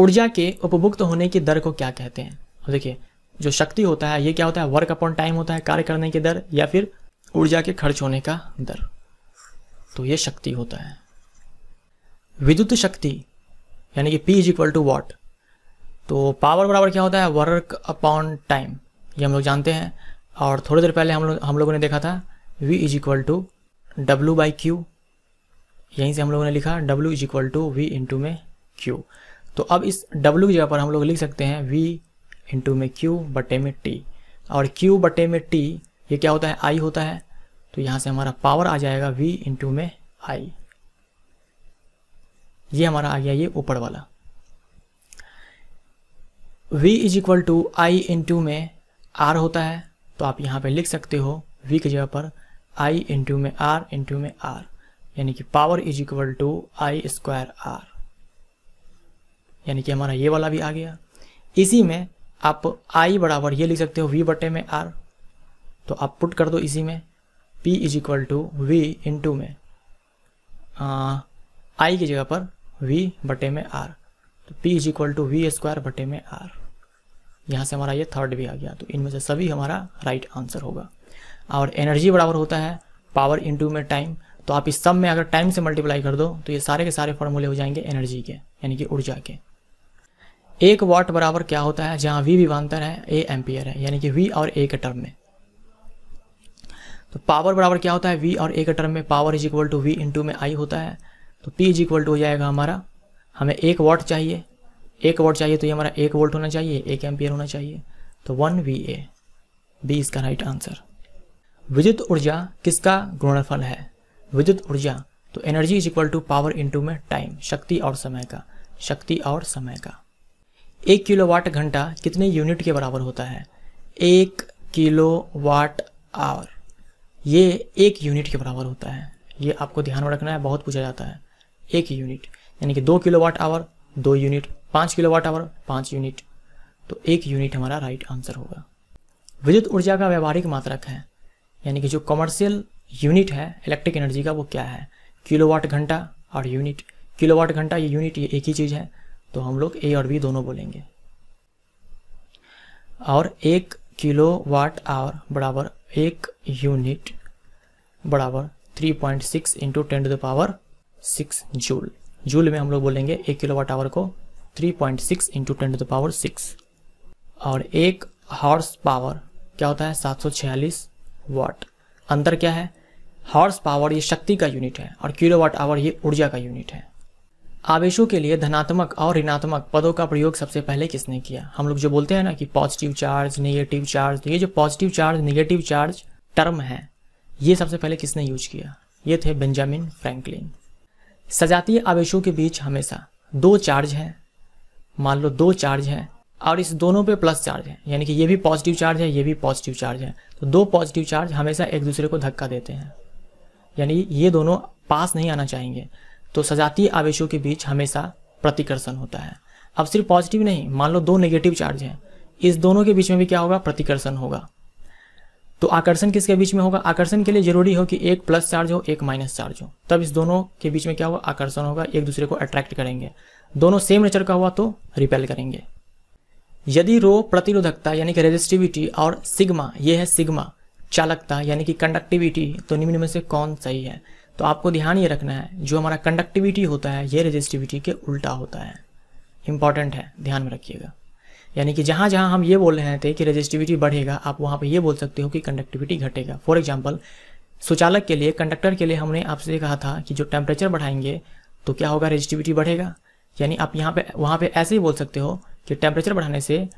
ऊर्जा के उपभुक्त होने की दर को क्या कहते हैं देखिए जो शक्ति होता है ये क्या होता है वर्क अपॉन टाइम होता है कार्य करने की दर या फिर ऊर्जा के खर्च होने का दर तो ये शक्ति होता है विद्युत शक्ति यानी कि P is equal to watt तो पावर बराबर क्या होता है वर्क अपॉन टाइम ये हम लोग जानते हैं और थोड़ी देर पहले हम लोग हम लोगों ने देखा था V is equal to W by Q यहीं से हम लोगों ने लिखा W is equal to V into में Q तो अब इस W की जगह पर हम लोग लिख सकते हैं V इंटू में Q बटे में T और Q बटे में T ये क्या होता है I होता है तो यहाँ से हमारा पावर आ जाएगा V इंटू में आई ये हमारा आ गया ये ऊपर वाला v is equal to I into में r होता है तो आप यहाँ पे लिख सकते हो v की जगह पर i इन में r इन में r यानी कि power is equal to I square R यानी कि हमारा ये वाला भी आ गया इसी में आप i बराबर ये लिख सकते हो v बटे में r तो आप पुट कर दो इसी में p is equal to V in में आई की जगह पर वी बटे में आर तो P is equal to V square बटे में आर यहाँ से हमारा ये थर्ड भी आ गया तो इनमें से सभी हमारा राइट right आंसर होगा और एनर्जी बराबर होता है पावर टू में टाइम तो आप इस सब में अगर टाइम से मल्टीप्लाई कर दो तो ये सारे के सारे फॉर्मूले हो जाएंगे एनर्जी के यानी कि ऊर्जा के एक वाट बराबर क्या होता है जहाँ वी विभांतर है ए एम्पियर है यानी कि वी और ए के टर्म में तो पावर बराबर क्या होता है वी और ए के टर्म में power is equal to V into में आई होता है तो पी इज इक्वल टू हो जाएगा हमारा हमें एक वाट चाहिए एक वाट चाहिए तो ये हमारा एक वोल्ट होना चाहिए एक एम्पियर होना चाहिए तो वन वी ए बी इसका राइट आंसर विद्युत ऊर्जा किसका गुणनफल है विद्युत ऊर्जा तो energy is equal to power into में टाइम शक्ति और समय का शक्ति और समय का एक किलो वाट घंटा कितने यूनिट के बराबर होता है एक किलो वाट आवर ये एक यूनिट के बराबर होता है ये आपको ध्यान में रखना है बहुत पूछा जाता है एक यूनिट यानी कि दो किलो वाट आवर दो यूनिट पाँच किलो वाट आवर पाँच यूनिट तो एक यूनिट हमारा राइट आंसर होगा विद्युत ऊर्जा का व्यावहारिक मात्रक है यानी कि जो कमर्शियल यूनिट है इलेक्ट्रिक एनर्जी का वो क्या है किलोवाट घंटा और यूनिट किलोवाट घंटा ये यूनिट ये एक ही चीज़ है तो हम लोग ए और बी दोनों बोलेंगे और एक किलो वाट आवर बराबर एक यूनिट बराबर 3.6 point six into ten to the power six joule joule में हम लोग बोलेंगे एक किलो वाट आवर को three point six into ten to the power six और एक हॉर्स पावर क्या होता है सात सौ छियालीस वाट अंतर क्या है हॉर्स पावर ये शक्ति का यूनिट है और किलो वाट आवर ये ऊर्जा का यूनिट है आवेशों के लिए धनात्मक और ऋणात्मक पदों का प्रयोग सबसे पहले किसने किया हम लोग जो बोलते हैं ना कि पॉजिटिव चार्ज निगेटिव चार्ज ये जो positive charge negative charge term है ये सबसे पहले किसने यूज किया ये थे बेंजामिन फ्रैंकलिन सजातीय आवेशों के बीच हमेशा दो चार्ज हैं मान लो दो चार्ज हैं और इस दोनों पे प्लस चार्ज है यानी कि ये भी पॉजिटिव चार्ज है ये भी पॉजिटिव चार्ज है तो दो पॉजिटिव चार्ज हमेशा एक दूसरे को धक्का देते हैं यानी ये दोनों पास नहीं आना चाहेंगे तो सजातीय आवेशों के बीच हमेशा प्रतिकर्षण होता है अब सिर्फ पॉजिटिव नहीं मान लो दो नेगेटिव चार्ज हैं इस दोनों के बीच में भी क्या होगा प्रतिकर्षण होगा तो आकर्षण किसके बीच में होगा आकर्षण के लिए जरूरी हो कि एक प्लस चार्ज हो एक माइनस चार्ज हो तब इस दोनों के बीच में क्या होगा आकर्षण होगा एक दूसरे को अट्रैक्ट करेंगे दोनों सेम नेचर का हुआ तो रिपेल करेंगे यदि रो प्रतिरोधकता यानी कि रेजिस्टिविटी और सिग्मा ये है सिग्मा चालकता यानी कि कंडक्टिविटी तो निम्न में से कौन सही है तो आपको ध्यान ये रखना है जो हमारा कंडक्टिविटी होता है ये रेजिस्टिविटी के उल्टा होता है इंपॉर्टेंट है ध्यान में रखिएगा यानी कि जहाँ जहाँ हम ये बोल रहे थे कि रजिस्टिविटी बढ़ेगा आप वहाँ पर ये बोल सकते हो कि कंडक्टिविटी घटेगा फॉर एग्जाम्पल सुचालक के लिए कंडक्टर के लिए हमने आपसे कहा था कि जो टेम्परेचर बढ़ाएंगे तो क्या होगा रजिस्टिविटी बढ़ेगा यानी आप यहाँ पे वहाँ पे ऐसे ही बोल सकते हो कि टेम्परेचर बढ़ाने से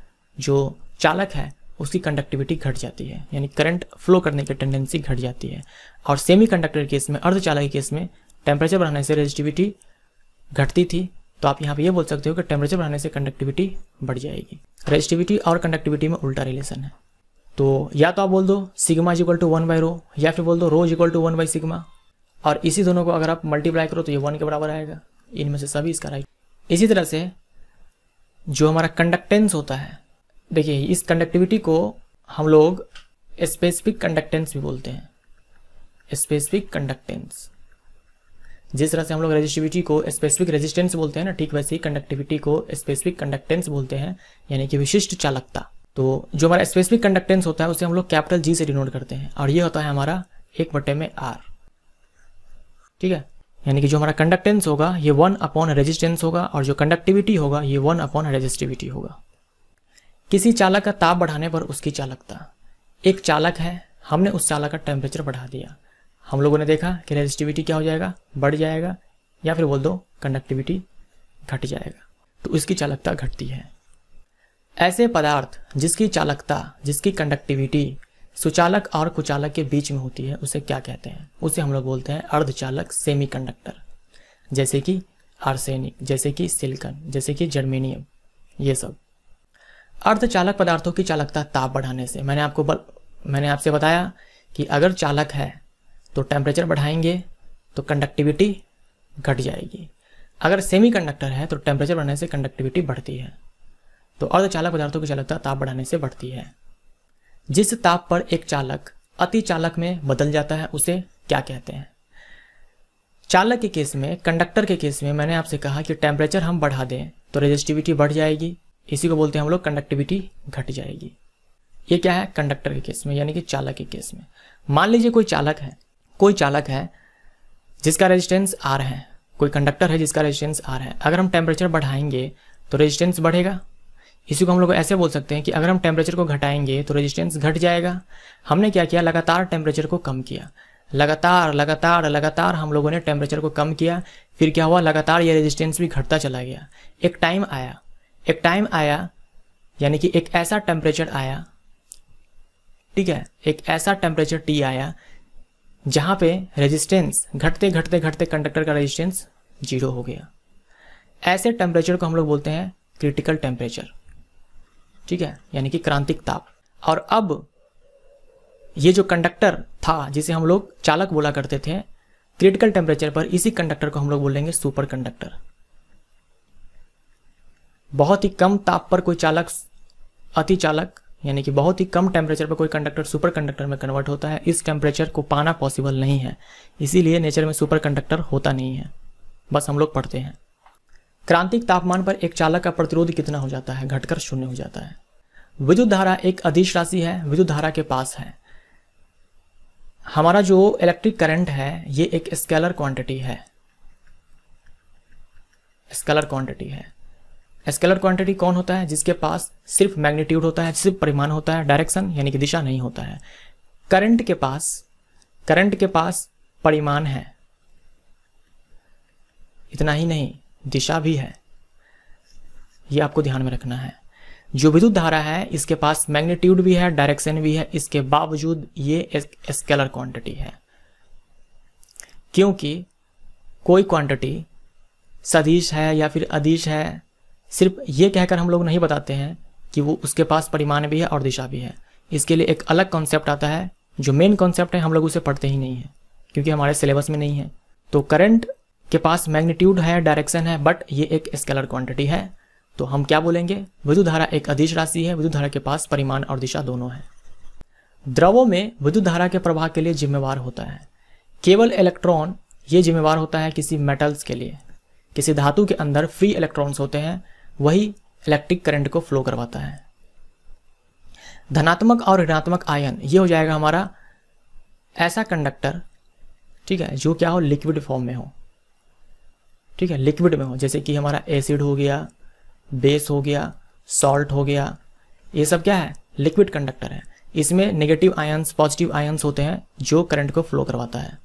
जो चालक है उसकी कंडक्टिविटी घट जाती है यानी करंट फ्लो करने की टेंडेंसी घट जाती है और सेमी कंडक्टर केस में अर्धचालक केस में टेम्परेचर बढ़ाने से रजिस्टिविटी घटती थी तो आप यहाँ पे ये बोल सकते हो कि टेम्परेचर बढ़ाने से कंडक्टिविटी बढ़ जाएगी रेजिटिविटी और कंडक्टिविटी में उल्टा रिलेशन है तो या तो आप बोल दो sigma is equal to one by rho या फिर बोल दो rho is equal to one by sigma और इसी दोनों को अगर आप मल्टीप्लाई करो तो ये वन के बराबर आएगा इनमें से सभी इसका राइट इसी तरह से जो हमारा कंडक्टेंस होता है देखिए इस कंडक्टिविटी को हम लोग स्पेसिफिक कंडक्टेंस भी बोलते हैं स्पेसिफिक कंडक्टेंस जिस तरह से हम लोग रेजिस्टिविटी को स्पेसिफिक रेजिस्टेंस बोलते हैं ना ठीक वैसे ही कंडक्टिविटी को स्पेसिफिक कंडक्टेंस बोलते हैं यानी कि विशिष्ट चालकता तो जो हमारा स्पेसिफिक कंडक्टेंस होता है उसे हम लोग कैपिटल जी से डिनोट करते हैं और ये होता है हमारा एक बटे में आर ठीक है यानी कि जो हमारा कंडक्टेंस होगा ये वन अपॉन रेजिस्टेंस होगा और जो कंडक्टिविटी होगा ये वन अपॉन रेजिस्टिविटी होगा किसी चालक का ताप बढ़ाने पर उसकी चालकता एक चालक है हमने उस चालक का टेम्परेचर बढ़ा दिया हम लोगों ने देखा कि रेजिस्टिविटी क्या हो जाएगा बढ़ जाएगा या फिर बोल दो कंडक्टिविटी घट जाएगा तो उसकी चालकता घटती है ऐसे पदार्थ जिसकी चालकता जिसकी कंडक्टिविटी सुचालक और कुचालक के बीच में होती है उसे क्या कहते हैं उसे हम लोग बोलते हैं अर्धचालक सेमीकंडक्टर जैसे कि आर्सेनिक जैसे कि सिल्कन जैसे कि जर्मेनियम ये सब अर्धचालक पदार्थों की चालकता ताप बढ़ाने से मैंने आपको बल मैंने आपसे बताया कि अगर चालक है तो टेम्परेचर बढ़ाएंगे तो कंडक्टिविटी घट जाएगी अगर सेमी कंडक्टर है तो टेम्परेचर बढ़ने से कंडक्टिविटी बढ़ती है तो अर्धचालक पदार्थों की चालकता ताप बढ़ाने से बढ़ती है जिस ताप पर एक चालक अति चालक में बदल जाता है उसे क्या कहते हैं चालक के केस में कंडक्टर के केस में मैंने आपसे कहा कि टेम्परेचर हम बढ़ा दें तो रेजिस्टिविटी बढ़ जाएगी इसी को बोलते हैं हम लोग कंडक्टिविटी घट जाएगी ये क्या है कंडक्टर के केस में यानी कि चालक के केस में मान लीजिए कोई चालक है कोई चालक है जिसका रेजिस्टेंस आर है कोई कंडक्टर है जिसका रेजिस्टेंस आर है अगर हम टेम्परेचर बढ़ाएंगे तो रेजिस्टेंस बढ़ेगा इसी को हम लोग ऐसे बोल सकते हैं कि अगर हम टेम्परेचर को घटाएंगे तो रेजिस्टेंस घट जाएगा हमने क्या किया लगातार टेम्परेचर को कम किया लगातार लगातार लगातार हम लोगों ने टेम्परेचर को कम किया फिर क्या हुआ लगातार ये रेजिस्टेंस भी घटता चला गया एक टाइम आया एक टाइम आया यानी कि एक ऐसा टेम्परेचर आया ठीक है एक ऐसा टेम्परेचर टी आया जहाँ पे रेजिस्टेंस घटते घटते घटते कंडक्टर का रेजिस्टेंस जीरो हो गया ऐसे टेम्परेचर को हम लोग बोलते हैं क्रिटिकल टेम्परेचर ठीक है यानी कि क्रांतिक ताप और अब ये जो कंडक्टर था जिसे हम लोग चालक बोला करते थे क्रिटिकल टेम्परेचर पर इसी कंडक्टर को हम लोग बोलेंगे सुपर कंडक्टर बहुत ही कम ताप पर कोई चालक अति चालक यानी कि बहुत ही कम टेम्परेचर पर कोई कंडक्टर सुपर कंडक्टर में कन्वर्ट होता है इस टेम्परेचर को पाना पॉसिबल नहीं है इसीलिए नेचर में सुपर कंडक्टर होता नहीं है बस हम लोग पढ़ते हैं क्रांतिक तापमान पर एक चालक का प्रतिरोध कितना हो जाता है घटकर शून्य हो जाता है विद्युत धारा एक अधिश राशि है विद्युत धारा के पास है हमारा जो इलेक्ट्रिक करंट है ये एक स्केलर क्वांटिटी है स्केलर क्वांटिटी है स्केलर क्वांटिटी कौन होता है जिसके पास सिर्फ मैग्नीट्यूड होता है सिर्फ परिमाण होता है डायरेक्शन यानी कि दिशा नहीं होता है करंट के पास करंट के पास परिमाण है इतना ही नहीं दिशा भी है ये आपको ध्यान में रखना है जो विद्युत धारा है इसके पास मैग्नीट्यूड भी है डायरेक्शन भी है इसके बावजूद ये स्केलर क्वांटिटी है क्योंकि कोई क्वांटिटी सदिश है या फिर अदिश है सिर्फ ये कहकर हम लोग नहीं बताते हैं कि वो उसके पास परिमाण भी है और दिशा भी है इसके लिए एक अलग कॉन्सेप्ट आता है जो मेन कॉन्सेप्ट है हम लोग उसे पढ़ते ही नहीं है क्योंकि हमारे सिलेबस में नहीं है तो करंट के पास मैग्नीट्यूड है डायरेक्शन है बट ये एक स्केलर क्वांटिटी है तो हम क्या बोलेंगे विद्युत धारा एक अधिश राशि है विद्युत धारा के पास परिमाण और दिशा दोनों है द्रवों में विद्युत धारा के प्रवाह के लिए जिम्मेवार होता है केवल इलेक्ट्रॉन ये जिम्मेवार होता है किसी मेटल्स के लिए किसी धातु के अंदर फ्री इलेक्ट्रॉन्स होते हैं वही इलेक्ट्रिक करंट को फ्लो करवाता है धनात्मक और ऋणात्मक आयन ये हो जाएगा हमारा ऐसा कंडक्टर ठीक है जो क्या हो लिक्विड फॉर्म में हो ठीक है लिक्विड में हो जैसे कि हमारा एसिड हो गया बेस हो गया सॉल्ट हो गया ये सब क्या है लिक्विड कंडक्टर है इसमें नेगेटिव आयन्स पॉजिटिव आयन्स होते हैं जो करंट को फ्लो करवाता है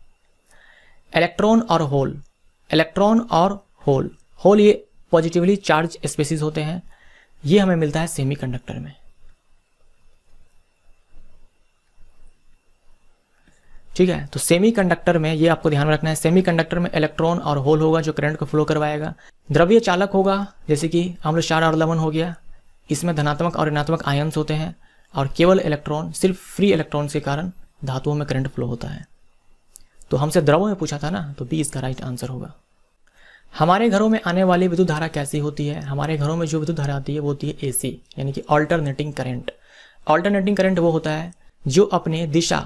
इलेक्ट्रॉन और होल इलेक्ट्रॉन और होल होल ये पॉजिटिवली चार्ज स्पेसिस होते हैं ये हमें मिलता है सेमी कंडक्टर में ठीक है तो सेमी कंडक्टर में ये आपको ध्यान में रखना है सेमी कंडक्टर में इलेक्ट्रॉन और होल होगा जो करंट को फ्लो करवाएगा द्रव्य चालक होगा जैसे कि लोग चार और लवन हो गया इसमें धनात्मक और ऋणात्मक आयन्स होते हैं और केवल इलेक्ट्रॉन सिर्फ फ्री इलेक्ट्रॉन के कारण धातुओं में करंट फ्लो होता है तो हमसे द्रवों में पूछा था ना तो बी इसका राइट आंसर होगा हमारे घरों में आने वाली विद्युत धारा कैसी होती है हमारे घरों में जो विद्युत धारा आती है वो होती है एसी यानी कि ऑल्टरनेटिंग करंट ऑल्टरनेटिंग करंट वो होता है जो अपने दिशा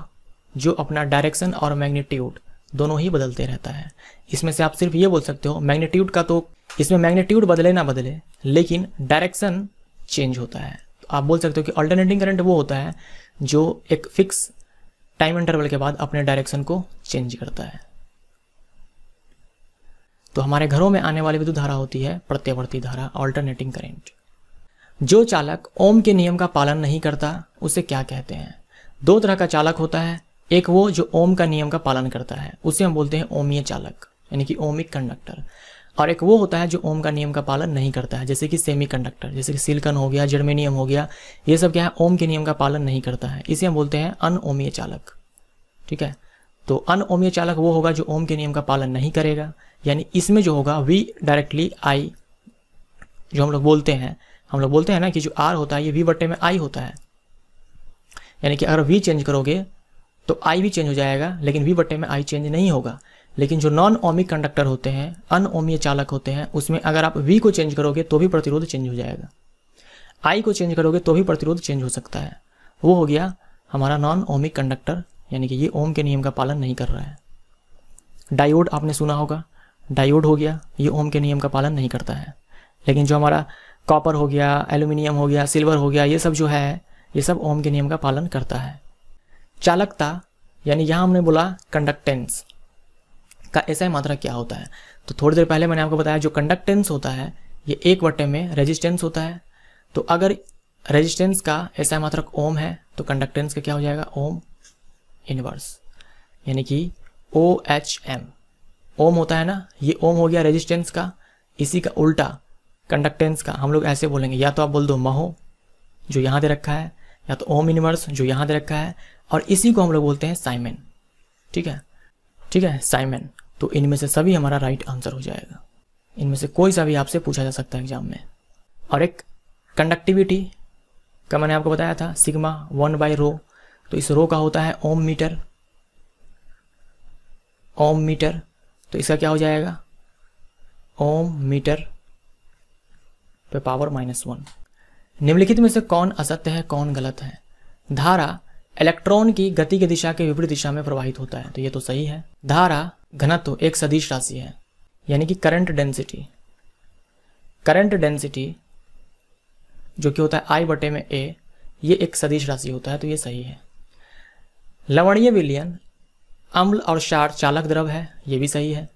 जो अपना डायरेक्शन और मैग्नीट्यूड दोनों ही बदलते रहता है इसमें से आप सिर्फ ये बोल सकते हो मैग्नीट्यूड का तो इसमें मैग्नीट्यूड बदले ना बदले लेकिन डायरेक्शन चेंज होता है तो आप बोल सकते हो कि ऑल्टरनेटिंग करंट वो होता है जो एक फिक्स टाइम इंटरवल के बाद अपने डायरेक्शन को चेंज करता है तो हमारे घरों में आने वाली विद्युत धारा होती है प्रत्यावर्ती धारा ऑल्टरनेटिंग करेंट जो चालक ओम के नियम का पालन नहीं करता उसे क्या कहते हैं दो तरह का चालक होता है एक वो जो ओम का नियम का पालन करता है उसे हम बोलते हैं ओमीय चालक यानी कि ओमिक कंडक्टर और एक वो होता है जो ओम का नियम का पालन नहीं करता है जैसे कि सेमी कंडक्टर जैसे कि सिलिकन हो गया जर्मेनियम हो गया ये सब क्या है ओम के नियम का पालन नहीं करता है इसे हम बोलते हैं अनओमीय चालक ठीक है तो अन अनओमीय चालक वो होगा जो ओम के नियम का पालन नहीं करेगा यानी इसमें जो होगा वी डायरेक्टली आई जो हम लोग बोलते हैं हम लोग बोलते हैं ना कि जो आर होता है ये वी बट्टे में आई होता है यानी कि अगर वी चेंज करोगे तो आई भी चेंज हो जाएगा लेकिन वी बट्टे में आई चेंज नहीं होगा लेकिन जो नॉन ओमिक कंडक्टर होते हैं अन ओमिय चालक होते हैं उसमें अगर आप वी को चेंज करोगे तो भी प्रतिरोध चेंज हो जाएगा आई को चेंज करोगे तो भी प्रतिरोध चेंज हो सकता है वो हो गया हमारा नॉन ओमिक कंडक्टर यानी कि ये ओम के नियम का पालन नहीं कर रहा है डायोड आपने सुना होगा डायोड हो गया ये ओम के नियम का पालन नहीं करता है लेकिन जो हमारा कॉपर हो गया एल्यूमिनियम हो गया सिल्वर हो गया ये सब जो है ये सब ओम के नियम का पालन करता है चालकता यानी यहाँ हमने बोला कंडक्टेंस का ऐसा मात्रा क्या होता है तो थोड़ी देर पहले मैंने आपको बताया जो कंडक्टेंस होता है ये एक वट्टे में रेजिस्टेंस होता है तो अगर रेजिस्टेंस का ऐसा मात्रक ओम है तो कंडक्टेंस का क्या हो जाएगा ओम इनवर्स यानी कि ओ एच एम ओम होता है ना ये ओम हो गया रेजिस्टेंस का इसी का उल्टा कंडक्टेंस का हम लोग ऐसे बोलेंगे या तो आप बोल दो महो जो यहाँ दे रखा है या तो ओम इनवर्स जो यहाँ दे रखा है और इसी को हम लोग बोलते हैं साइमेन ठीक है ठीक है साइमेन तो इनमें से सभी हमारा राइट आंसर हो जाएगा इनमें से कोई सा भी आपसे पूछा जा सकता है एग्जाम में और एक कंडक्टिविटी का मैंने आपको बताया था सिग्मा वन बाई रो तो इस रो का होता है ओम मीटर ओम मीटर तो इसका क्या हो जाएगा ओम मीटर पे पावर माइनस वन निम्नलिखित में से कौन असत्य है कौन गलत है धारा इलेक्ट्रॉन की गति की दिशा के विपरीत दिशा में प्रवाहित होता है तो ये तो सही है धारा घनत्व एक सदिश राशि है यानी कि करंट डेंसिटी करंट डेंसिटी जो कि होता है आई बटे में ए ये एक सदिश राशि होता है तो ये सही है लवणीय विलियन अम्ल और क्षार चालक द्रव है ये भी सही है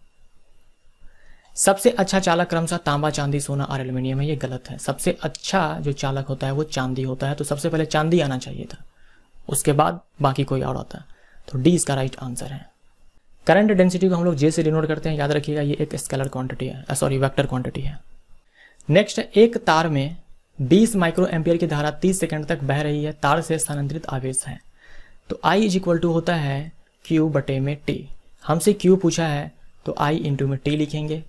सबसे अच्छा चालक क्रमशः तांबा चांदी सोना और एल्यूमिनियम है ये गलत है सबसे अच्छा जो चालक होता है वो चांदी होता है तो सबसे पहले चांदी आना चाहिए था उसके बाद बाकी कोई और होता है तो डी इसका राइट आंसर है करंट डेंसिटी को हम लोग जे से डिनोट करते हैं याद रखिएगा ये एक स्केलर क्वांटिटी है सॉरी वेक्टर क्वांटिटी है नेक्स्ट एक तार में 20 माइक्रो एम्पियर की धारा 30 सेकंड तक बह रही है तार से स्थानांतरित आवेश है तो आई इज इक्वल टू होता है क्यू बटे में टी हमसे क्यू पूछा है तो आई इंटू में टी लिखेंगे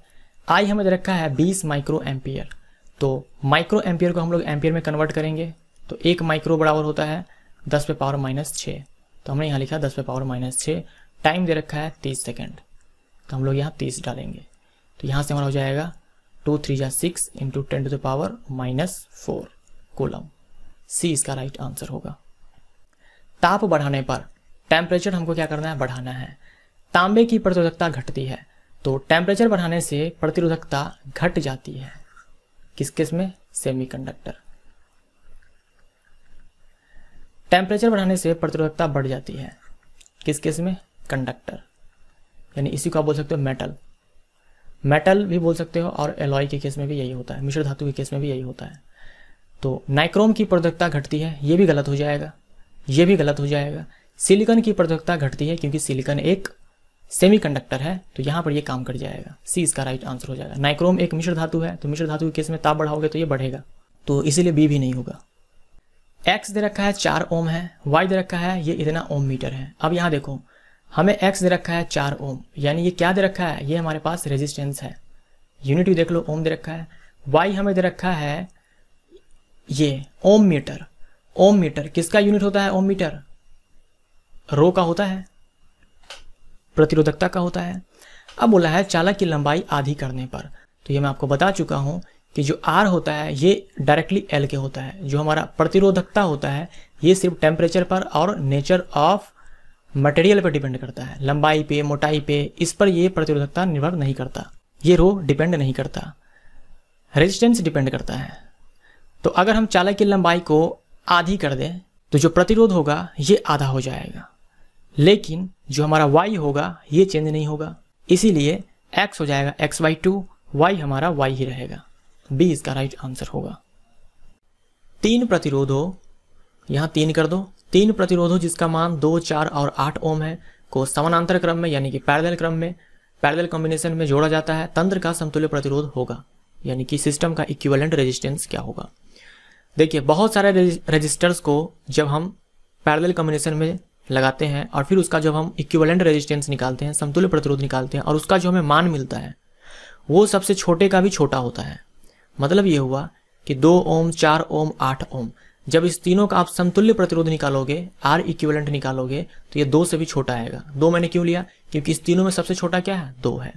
आई हमें दे रखा है बीस माइक्रो एम्पियर तो माइक्रो एम्पियर को हम लोग एम्पियर में कन्वर्ट करेंगे तो एक माइक्रो बराबर होता है दस पे पावर माइनस छः तो हमने यहाँ लिखा दस पे पावर माइनस छः टाइम दे रखा है तीस सेकेंड तो हम लोग यहाँ तीस डालेंगे तो यहाँ से हमारा हो जाएगा टू थ्री या six into ten to the power minus four coulomb C इसका राइट आंसर होगा ताप बढ़ाने पर टेम्परेचर हमको क्या करना है बढ़ाना है तांबे की प्रतिरोधकता घटती है तो टेम्परेचर बढ़ाने से प्रतिरोधकता घट जाती है किस किस में सेमीकंडक्टर टेम्परेचर बढ़ाने से प्रतिरोधकता बढ़ जाती है किस किस में कंडक्टर यानी इसी को आप बोल सकते हो मेटल मेटल भी बोल सकते हो और एलॉय के केस में भी यही होता है मिश्र धातु के केस में भी यही होता है तो नाइक्रोम की प्रतिरोधकता घटती है ये भी गलत हो जाएगा ये भी गलत हो जाएगा सिलिकॉन की प्रतियोगिता घटती है क्योंकि सिलिकॉन एक सेमीकंडक्टर है तो यहाँ पर ये काम कर जाएगा सी इसका राइट आंसर हो जाएगा नाइक्रोम एक मिश्र धातु है तो मिश्र धातु के केस में ताप बढ़ाओगे तो ये बढ़ेगा तो इसीलिए बी भी नहीं होगा एक्स दे रखा है चार ओम है वाई दे रखा है ये इतना ओम मीटर है अब यहाँ देखो हमें एक्स दे रखा है चार ओम यानी ये क्या दे रखा है ये हमारे पास रेजिस्टेंस है यूनिट भी देख लो ओम दे रखा है वाई हमें दे रखा है ये ओम मीटर ओम मीटर किसका यूनिट होता है ओम मीटर रो का होता है प्रतिरोधकता का होता है अब बोला है चालक की लंबाई आधी करने पर तो ये मैं आपको बता चुका हूं कि जो आर होता है ये डायरेक्टली एल के होता है जो हमारा प्रतिरोधकता होता है ये सिर्फ टेम्परेचर पर और नेचर ऑफ मटेरियल पर डिपेंड करता है लंबाई पे मोटाई पे इस पर ये प्रतिरोधकता निर्भर नहीं करता ये रो डिपेंड नहीं करता रेजिस्टेंस डिपेंड करता है तो अगर हम चालक की लंबाई को आधी कर दें तो जो प्रतिरोध होगा ये आधा हो जाएगा लेकिन जो हमारा वाई होगा ये चेंज नहीं होगा इसीलिए एक्स हो जाएगा एक्स वाई टू वाई हमारा वाई ही रहेगा बी इसका राइट आंसर होगा तीन प्रतिरोध हो यहाँ तीन कर दो तीन प्रतिरोध हो जिसका मान दो चार और आठ ओम है को समानांतर क्रम में यानी कि पैरेलल क्रम में पैरेलल कॉम्बिनेशन में जोड़ा जाता है तंत्र का समतुल्य प्रतिरोध होगा यानी कि सिस्टम का इक्विवेलेंट रेजिस्टेंस क्या होगा देखिए बहुत सारे रजिस्टर्स को जब हम पैरेलल कम्बिनेशन में लगाते हैं और फिर उसका जब हम इक्विवेलेंट रेजिस्टेंस निकालते हैं समतुल्य प्रतिरोध निकालते हैं और उसका जो हमें मान मिलता है वो सबसे छोटे का भी छोटा होता है मतलब ये हुआ कि दो ओम चार ओम आठ ओम जब इस तीनों का आप समतुल्य प्रतिरोध निकालोगे आर इक्विवेलेंट निकालोगे तो ये दो से भी छोटा आएगा दो मैंने क्यों लिया क्योंकि इस तीनों में सबसे छोटा क्या है दो है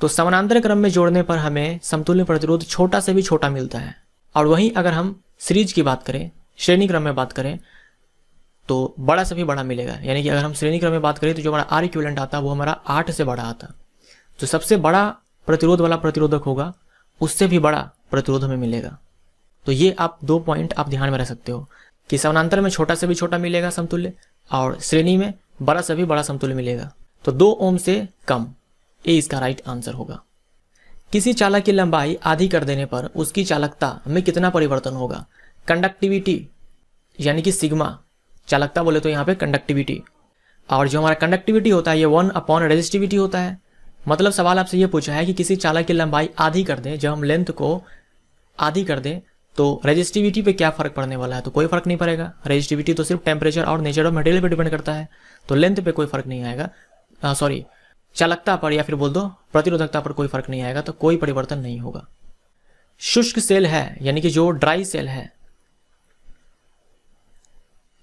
तो समानांतर क्रम में जोड़ने पर हमें समतुल्य प्रतिरोध छोटा से भी छोटा मिलता है और वहीं अगर हम सीरीज की बात करें श्रेणी क्रम में बात करें तो बड़ा से भी बड़ा मिलेगा यानी कि अगर हम श्रेणी क्रम में बात करें तो जो हमारा आर इक्वलेंट आता है वो हमारा आठ से बड़ा आता जो तो सबसे बड़ा प्रतिरोध वाला प्रतिरोधक होगा उससे भी बड़ा प्रतिरोध हमें मिलेगा तो ये आप दो पॉइंट आप ध्यान में रख सकते हो कि समानांतर में छोटा से भी छोटा मिलेगा समतुल्य और श्रेणी में बड़ा से भी बड़ा समतुल्य मिलेगा तो दो ओम से कम ये इसका राइट आंसर होगा किसी चालक की लंबाई आधी कर देने पर उसकी चालकता में कितना परिवर्तन होगा कंडक्टिविटी यानी कि सिग्मा चालकता बोले तो यहाँ पे कंडक्टिविटी और जो हमारा कंडक्टिविटी होता है ये वन अपॉन रेजिस्टिविटी होता है मतलब सवाल आपसे ये पूछा है कि किसी चालक की लंबाई आधी कर दें जब हम लेंथ को आधी कर दें तो रेजिस्टिविटी पे क्या फ़र्क पड़ने वाला है तो कोई फ़र्क नहीं पड़ेगा रेजिस्टिविटी तो सिर्फ टेम्परेचर और नेचर ऑफ मटेरियल पर डिपेंड करता है तो लेंथ पे कोई फ़र्क नहीं आएगा सॉरी चालकता पर या फिर बोल दो प्रतिरोधकता पर कोई फर्क नहीं आएगा तो कोई परिवर्तन नहीं होगा शुष्क सेल है यानी कि जो ड्राई सेल है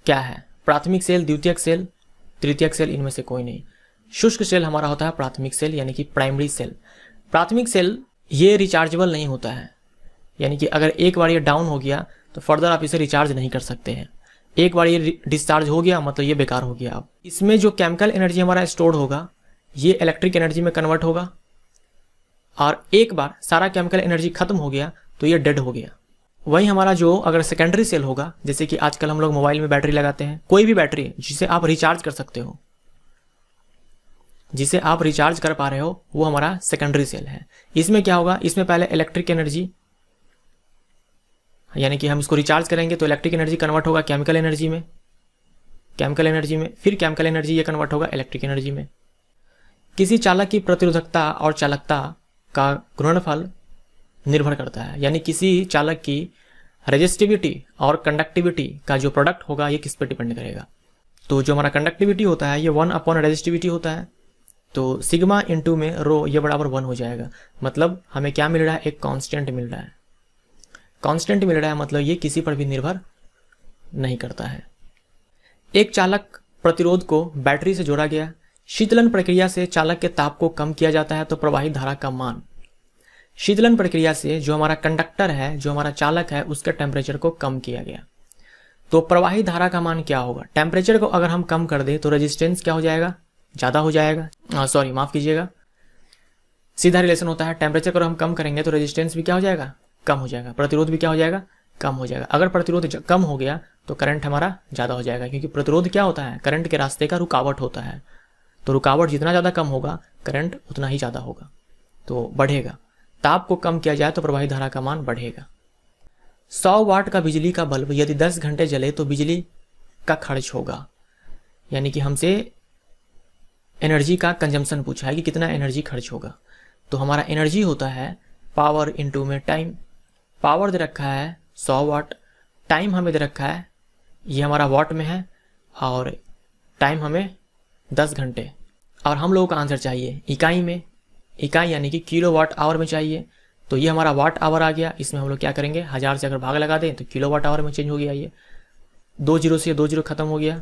क्या है प्राथमिक सेल द्वितीयक सेल तृतीयक सेल इनमें से कोई नहीं शुष्क सेल हमारा होता है प्राथमिक सेल यानी कि प्राइमरी सेल प्राथमिक सेल ये रिचार्जेबल नहीं होता है यानी कि अगर एक बार ये डाउन हो गया तो फर्दर आप इसे रिचार्ज नहीं कर सकते हैं एक बार ये डिस्चार्ज हो गया मतलब ये बेकार हो गया अब इसमें जो केमिकल एनर्जी हमारा स्टोर होगा ये इलेक्ट्रिक एनर्जी में कन्वर्ट होगा और एक बार सारा केमिकल एनर्जी खत्म हो गया तो ये डेड हो गया वही हमारा जो अगर सेकेंडरी सेल होगा जैसे कि आजकल हम लोग मोबाइल में बैटरी लगाते हैं कोई भी बैटरी जिसे आप रिचार्ज कर सकते हो जिसे आप रिचार्ज कर पा रहे हो वो हमारा सेकेंडरी सेल है इसमें क्या होगा इसमें पहले इलेक्ट्रिक एनर्जी यानी कि हम इसको रिचार्ज करेंगे तो इलेक्ट्रिक एनर्जी कन्वर्ट होगा केमिकल एनर्जी में केमिकल एनर्जी में फिर केमिकल एनर्जी ये कन्वर्ट होगा इलेक्ट्रिक एनर्जी में किसी चालक की प्रतिरोधकता और चालकता का गुणनफल निर्भर करता है यानी किसी चालक की रजिस्टिविटी और कंडक्टिविटी का जो प्रोडक्ट होगा ये किस पर डिपेंड करेगा तो जो हमारा कंडक्टिविटी होता है ये वन अपॉन रजिस्टिविटी होता है तो सिग्मा इंटू में रो ये बराबर वन हो जाएगा मतलब हमें क्या मिल रहा है एक कांस्टेंट मिल रहा है कांस्टेंट मिल रहा है मतलब ये किसी पर भी निर्भर नहीं करता है एक चालक प्रतिरोध को बैटरी से जोड़ा गया शीतलन प्रक्रिया से चालक के ताप को कम किया जाता है तो प्रवाही धारा का मान शीतलन प्रक्रिया से जो हमारा कंडक्टर है जो हमारा चालक है उसके टेम्परेचर को कम किया गया तो प्रवाही धारा का मान क्या होगा टेम्परेचर को अगर हम कम कर दे तो रेजिस्टेंस क्या हो जाएगा ज़्यादा हो जाएगा सॉरी माफ़ कीजिएगा सीधा रिलेशन होता है टेम्परेचर को हम कम करेंगे तो रेजिस्टेंस भी क्या हो जाएगा कम हो जाएगा प्रतिरोध भी क्या हो जाएगा कम हो जाएगा अगर प्रतिरोध कम हो गया तो करंट हमारा ज़्यादा हो जाएगा क्योंकि प्रतिरोध क्या होता है करंट के रास्ते का रुकावट होता है तो रुकावट जितना ज़्यादा कम होगा करंट उतना ही ज़्यादा होगा तो बढ़ेगा ताप को कम किया जाए तो प्रवाही धारा का मान बढ़ेगा 100 वाट का बिजली का बल्ब यदि 10 घंटे जले तो बिजली का खर्च होगा यानी कि हमसे एनर्जी का कंजम्पशन पूछा है कि कितना एनर्जी खर्च होगा तो हमारा एनर्जी होता है पावर इंटू में टाइम पावर दे रखा है 100 वाट टाइम हमें दे रखा है ये हमारा वाट में है और टाइम हमें दस घंटे और हम लोगों का आंसर चाहिए इकाई में इकाई यानी कि किलो वाट आवर में चाहिए तो ये हमारा वाट आवर आ गया इसमें हम लोग क्या करेंगे हज़ार से अगर भाग लगा दें तो किलो वाट आवर में चेंज हो गया ये दो जीरो से दो जीरो ख़त्म हो गया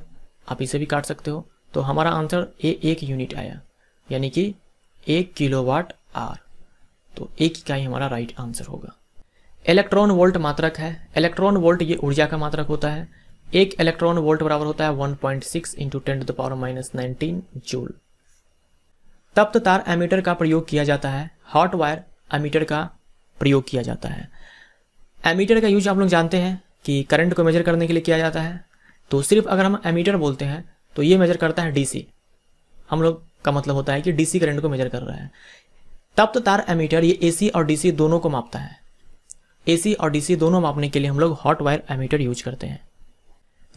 आप इसे भी काट सकते हो तो हमारा आंसर ए एक यूनिट आया यानी कि एक किलो वाट आर तो एक इकाई हमारा राइट आंसर होगा इलेक्ट्रॉन वोल्ट मात्रक है इलेक्ट्रॉन वोल्ट ये ऊर्जा का मात्रक होता है एक इलेक्ट्रॉन वोल्ट बराबर होता है 1.6 point six into ten to the power minus nineteen joule तप्त तार एमीटर का प्रयोग किया जाता है हॉट वायर एमीटर का प्रयोग किया जाता है एमीटर का यूज आप लोग जानते हैं कि करंट को मेजर करने के लिए किया जाता है तो सिर्फ अगर हम एमीटर बोलते हैं तो ये मेजर करता है डीसी हम लोग का मतलब होता है कि डीसी करंट को मेजर कर रहा है तप्त तो तार एमीटर ये एसी और डीसी दोनों को मापता है एसी और डीसी दोनों मापने के लिए हम लोग हॉट वायर एमीटर यूज करते हैं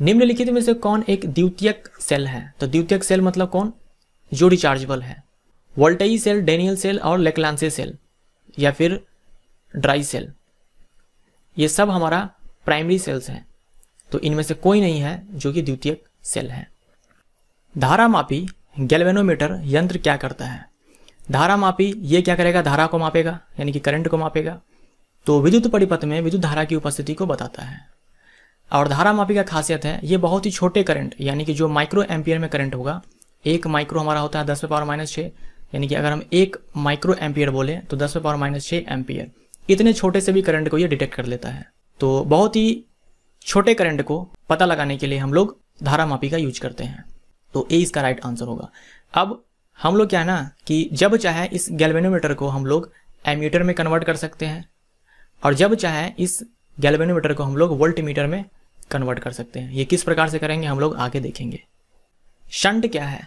निम्नलिखित में से कौन एक द्वितीयक सेल है तो द्वितीयक सेल मतलब कौन जो रिचार्जेबल है वोल्टाई सेल डेनियल सेल और लेकलांसे सेल या फिर ड्राई सेल ये सब हमारा प्राइमरी सेल्स हैं तो इनमें से कोई नहीं है जो कि द्वितीयक सेल है धारामापी गैल्वेनोमीटर यंत्र क्या करता है धारामापी ये क्या करेगा धारा को मापेगा यानी कि करंट को मापेगा तो विद्युत परिपथ में विद्युत धारा की उपस्थिति को बताता है और धारा मापी का खासियत है ये बहुत ही छोटे करंट यानी कि जो माइक्रो एम्पियर में करंट होगा एक माइक्रो हमारा होता है दस पे पावर माइनस छः यानी कि अगर हम एक माइक्रो एम्पियर बोले तो दस पे पावर माइनस छः एम्पियर इतने छोटे से भी करंट को ये डिटेक्ट कर लेता है तो बहुत ही छोटे करंट को पता लगाने के लिए हम लोग धारा मापी का यूज करते हैं तो ए इसका राइट आंसर होगा अब हम लोग क्या है ना कि जब चाहे इस गैल्वेनोमीटर को हम लोग एमीटर में कन्वर्ट कर सकते हैं और जब चाहे इस गैल्वेनोमीटर को हम लोग वोल्ट मीटर में कन्वर्ट कर सकते हैं ये किस प्रकार से करेंगे हम लोग आगे देखेंगे शंट क्या है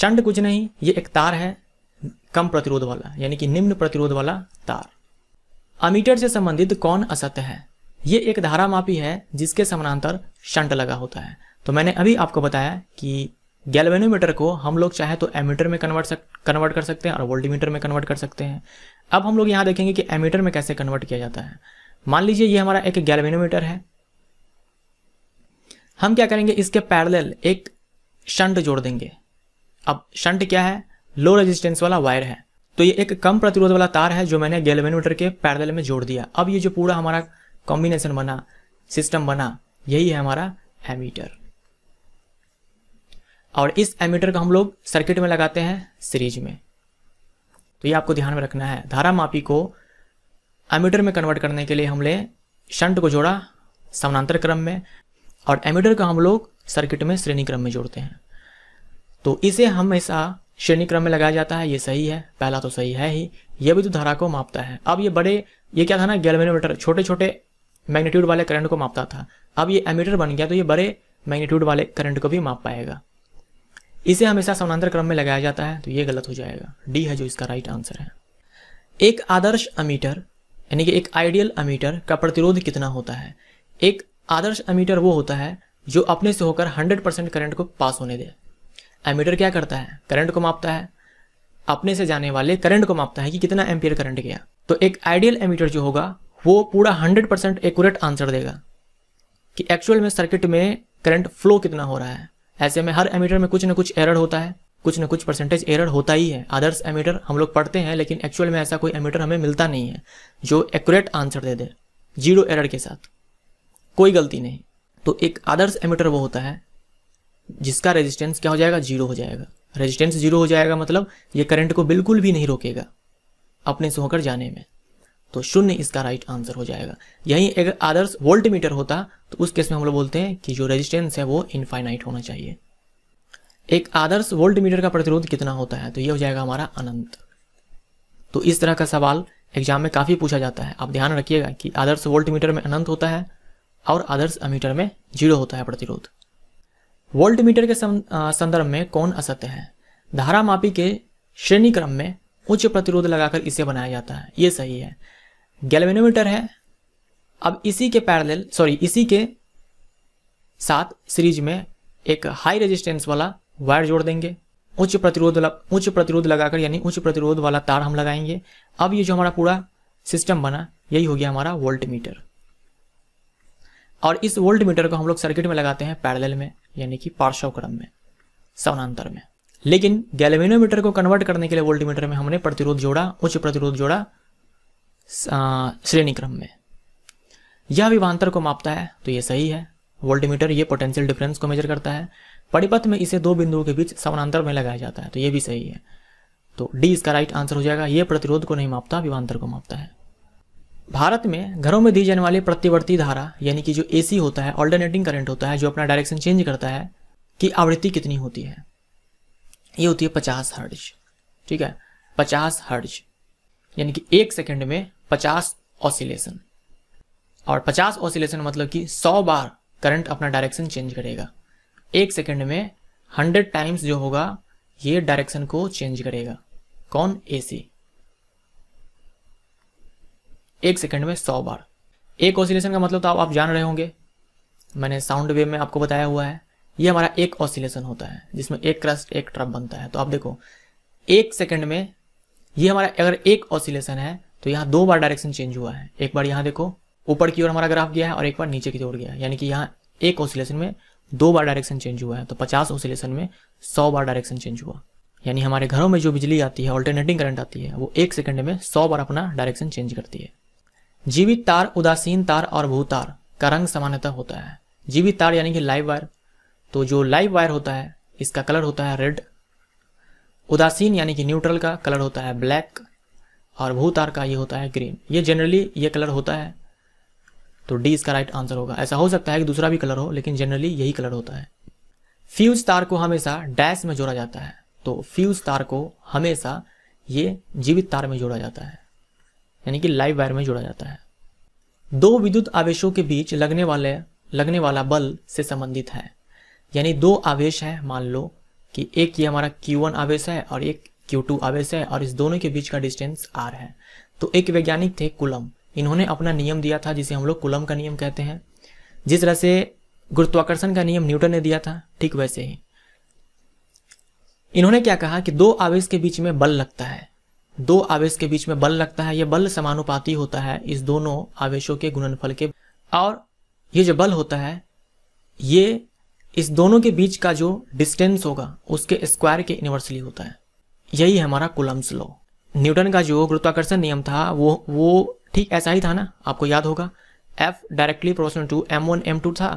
शंट कुछ नहीं ये एक तार है कम प्रतिरोध वाला यानी कि निम्न प्रतिरोध वाला तार अमीटर से संबंधित कौन असत्य है ये एक धारा मापी है जिसके समानांतर शंट लगा होता है तो मैंने अभी आपको बताया कि गैल्वेनोमीटर को हम लोग चाहे तो एमीटर में कन्वर्ट सक कन्वर्ट कर सकते हैं और वोल्टीमीटर में कन्वर्ट कर सकते हैं अब हम लोग यहाँ देखेंगे कि एमीटर में कैसे कन्वर्ट किया जाता है मान लीजिए ये हमारा एक गैल्वेनोमीटर है हम क्या करेंगे इसके पैरेलल एक शंट जोड़ देंगे अब शंट क्या है लो रेजिस्टेंस वाला वायर है तो ये एक कम प्रतिरोध वाला तार है जो मैंने गैल्वेनोमीटर के पैरेलल में जोड़ दिया अब ये जो पूरा हमारा कॉम्बिनेशन बना सिस्टम बना यही है हमारा एमीटर और इस एमीटर का हम लोग सर्किट में लगाते हैं सीरीज में तो ये आपको ध्यान में रखना है धारा मापी को एमीटर में कन्वर्ट करने के लिए हमने शंट को जोड़ा समानांतर क्रम में और एमीटर का हम लोग सर्किट में श्रेणी क्रम में जोड़ते हैं तो इसे हमेशा श्रेणी क्रम में लगाया जाता है ये सही है पहला तो सही है ही ये भी तो धारा को मापता है अब ये बड़े ये क्या था ना गैल्वेनोमीटर छोटे छोटे मैग्नीट्यूड वाले करंट को मापता था अब ये एमीटर बन गया तो ये बड़े मैग्नीट्यूड वाले करंट को भी माप पाएगा इसे हमेशा समानांतर क्रम में लगाया जाता है तो ये गलत हो जाएगा डी है जो इसका राइट आंसर है एक आदर्श अमीटर यानी कि एक आइडियल अमीटर का प्रतिरोध कितना होता है एक आदर्श अमीटर वो होता है जो अपने से होकर 100 परसेंट करंट को पास होने दे अमीटर क्या करता है करंट को मापता है अपने से जाने वाले करंट को मापता है कि कितना एम्पियर करंट गया तो एक आइडियल एमीटर जो होगा वो पूरा 100 परसेंट एक्यूरेट आंसर देगा कि एक्चुअल में सर्किट में करंट फ्लो कितना हो रहा है ऐसे में हर एमीटर में कुछ ना कुछ एरर होता है कुछ ना कुछ परसेंटेज एरर होता ही है अदर्स एमीटर हम लोग पढ़ते हैं लेकिन एक्चुअल में ऐसा कोई एमीटर हमें मिलता नहीं है जो एक्यूरेट आंसर दे दे जीरो एरर के साथ कोई गलती नहीं तो एक आदर्श एमीटर वो होता है जिसका रेजिस्टेंस क्या हो जाएगा जीरो हो जाएगा रेजिस्टेंस जीरो हो जाएगा मतलब ये करंट को बिल्कुल भी नहीं रोकेगा अपने से होकर जाने में तो शून्य इसका राइट आंसर हो जाएगा यही अगर आदर्श वोल्ट मीटर होता तो उस केस में हम लोग बोलते हैं कि जो रेजिस्टेंस है वो इनफाइनाइट होना चाहिए एक आदर्श वोल्ट मीटर का प्रतिरोध कितना होता है तो ये हो जाएगा हमारा अनंत तो इस तरह का सवाल एग्जाम में काफ़ी पूछा जाता है आप ध्यान रखिएगा कि आदर्श वोल्ट मीटर में अनंत होता है और आदर्श अमीटर में जीरो होता है प्रतिरोध वोल्ट मीटर के संदर्भ में कौन असत्य है धारा मापी के श्रेणी क्रम में उच्च प्रतिरोध लगाकर इसे बनाया जाता है ये सही है गैल्वेनोमीटर है अब इसी के पैरेलल सॉरी इसी के साथ सीरीज में एक हाई रेजिस्टेंस वाला वायर जोड़ देंगे उच्च प्रतिरोध उच्च प्रतिरोध लगाकर यानी उच्च प्रतिरोध वाला तार हम लगाएंगे अब ये जो हमारा पूरा सिस्टम बना यही हो गया हमारा वोल्ट मीटर और इस वोल्ट मीटर को हम लोग सर्किट में लगाते हैं पैरेलल में यानी कि पार्श्व क्रम में समानांतर में लेकिन गैल्वेनोमीटर को कन्वर्ट करने के लिए वोल्ट मीटर में हमने प्रतिरोध जोड़ा उच्च प्रतिरोध जोड़ा श्रेणी क्रम में यह विभांतर को मापता है तो यह सही है वोल्टमीटर यह पोटेंशियल डिफरेंस को मेजर करता है परिपथ में इसे दो बिंदुओं के बीच समानांतर में लगाया जाता है तो यह भी सही है तो डी इसका राइट आंसर हो जाएगा यह प्रतिरोध को नहीं मापता विभांतर को मापता है भारत में घरों में दी जाने वाली प्रतिवर्ती धारा यानी कि जो एसी होता है ऑल्टरनेटिंग करंट होता है जो अपना डायरेक्शन चेंज करता है कि आवृत्ति कितनी होती है ये होती है पचास हर्ज ठीक है पचास हर्ज यानी कि एक सेकंड में 50 ऑसिलेशन और 50 ऑसिलेशन मतलब कि 100 बार करंट अपना डायरेक्शन चेंज करेगा एक सेकंड में 100 टाइम्स जो होगा ये डायरेक्शन को चेंज करेगा कौन एसी एक सेकंड में 100 बार एक ऑसिलेशन का मतलब तो आप, आप जान रहे होंगे मैंने साउंड वेव में आपको बताया हुआ है ये हमारा एक ऑसिलेशन होता है जिसमें एक क्रस्ट एक ट्रप बनता है तो आप देखो एक सेकंड में ये हमारा अगर एक ऑसिलेशन है तो यहाँ दो बार डायरेक्शन चेंज हुआ है एक बार यहाँ देखो ऊपर की ओर हमारा ग्राफ गया है और एक बार नीचे की ओर गया है यानी कि यहाँ एक ऑसिलेशन में दो बार डायरेक्शन चेंज हुआ है तो पचास ऑसिलेशन में सौ बार डायरेक्शन चेंज हुआ यानी हमारे घरों में जो बिजली आती है ऑल्टरनेटिंग करंट आती है वो एक सेकंड में सौ बार अपना डायरेक्शन चेंज करती है जीवित तार उदासीन तार और भू तार का रंग सामान्यतः होता है जीवित तार यानी कि लाइव वायर तो जो लाइव वायर होता है इसका कलर होता है रेड उदासीन यानी कि न्यूट्रल का कलर होता है ब्लैक और भू तार का ये होता है ग्रीन ये जनरली ये कलर होता है तो डी इसका राइट आंसर होगा ऐसा हो सकता है कि दूसरा भी कलर हो लेकिन जनरली यही कलर होता है फ्यूज तार को हमेशा डैश में जोड़ा जाता है तो फ्यूज तार को हमेशा ये जीवित तार में जोड़ा जाता है यानी कि लाइव वायर में जोड़ा जाता है दो विद्युत आवेशों के बीच लगने वाले लगने वाला बल से संबंधित है यानी दो आवेश है मान लो कि एक ये हमारा Q1 आवेश है और एक Q2 आवेश है और इस दोनों के बीच का डिस्टेंस R है तो एक वैज्ञानिक थे कुलम इन्होंने अपना नियम दिया था जिसे हम लोग कुलम का नियम कहते हैं जिस तरह से गुरुत्वाकर्षण का नियम न्यूटन ने दिया था ठीक वैसे ही इन्होंने क्या कहा कि दो आवेश के बीच में बल लगता है दो आवेश के बीच में बल लगता है यह बल समानुपाती होता है इस दोनों आवेशों के गुणनफल के और ये जो बल होता है ये इस दोनों के बीच का जो डिस्टेंस होगा उसके स्क्वायर के इन्वर्सली होता है यही है हमारा कुलम्स लो न्यूटन का जो गुरुत्वाकर्षण नियम था वो वो ठीक ऐसा ही था ना आपको याद होगा F directly proportional to M one M two था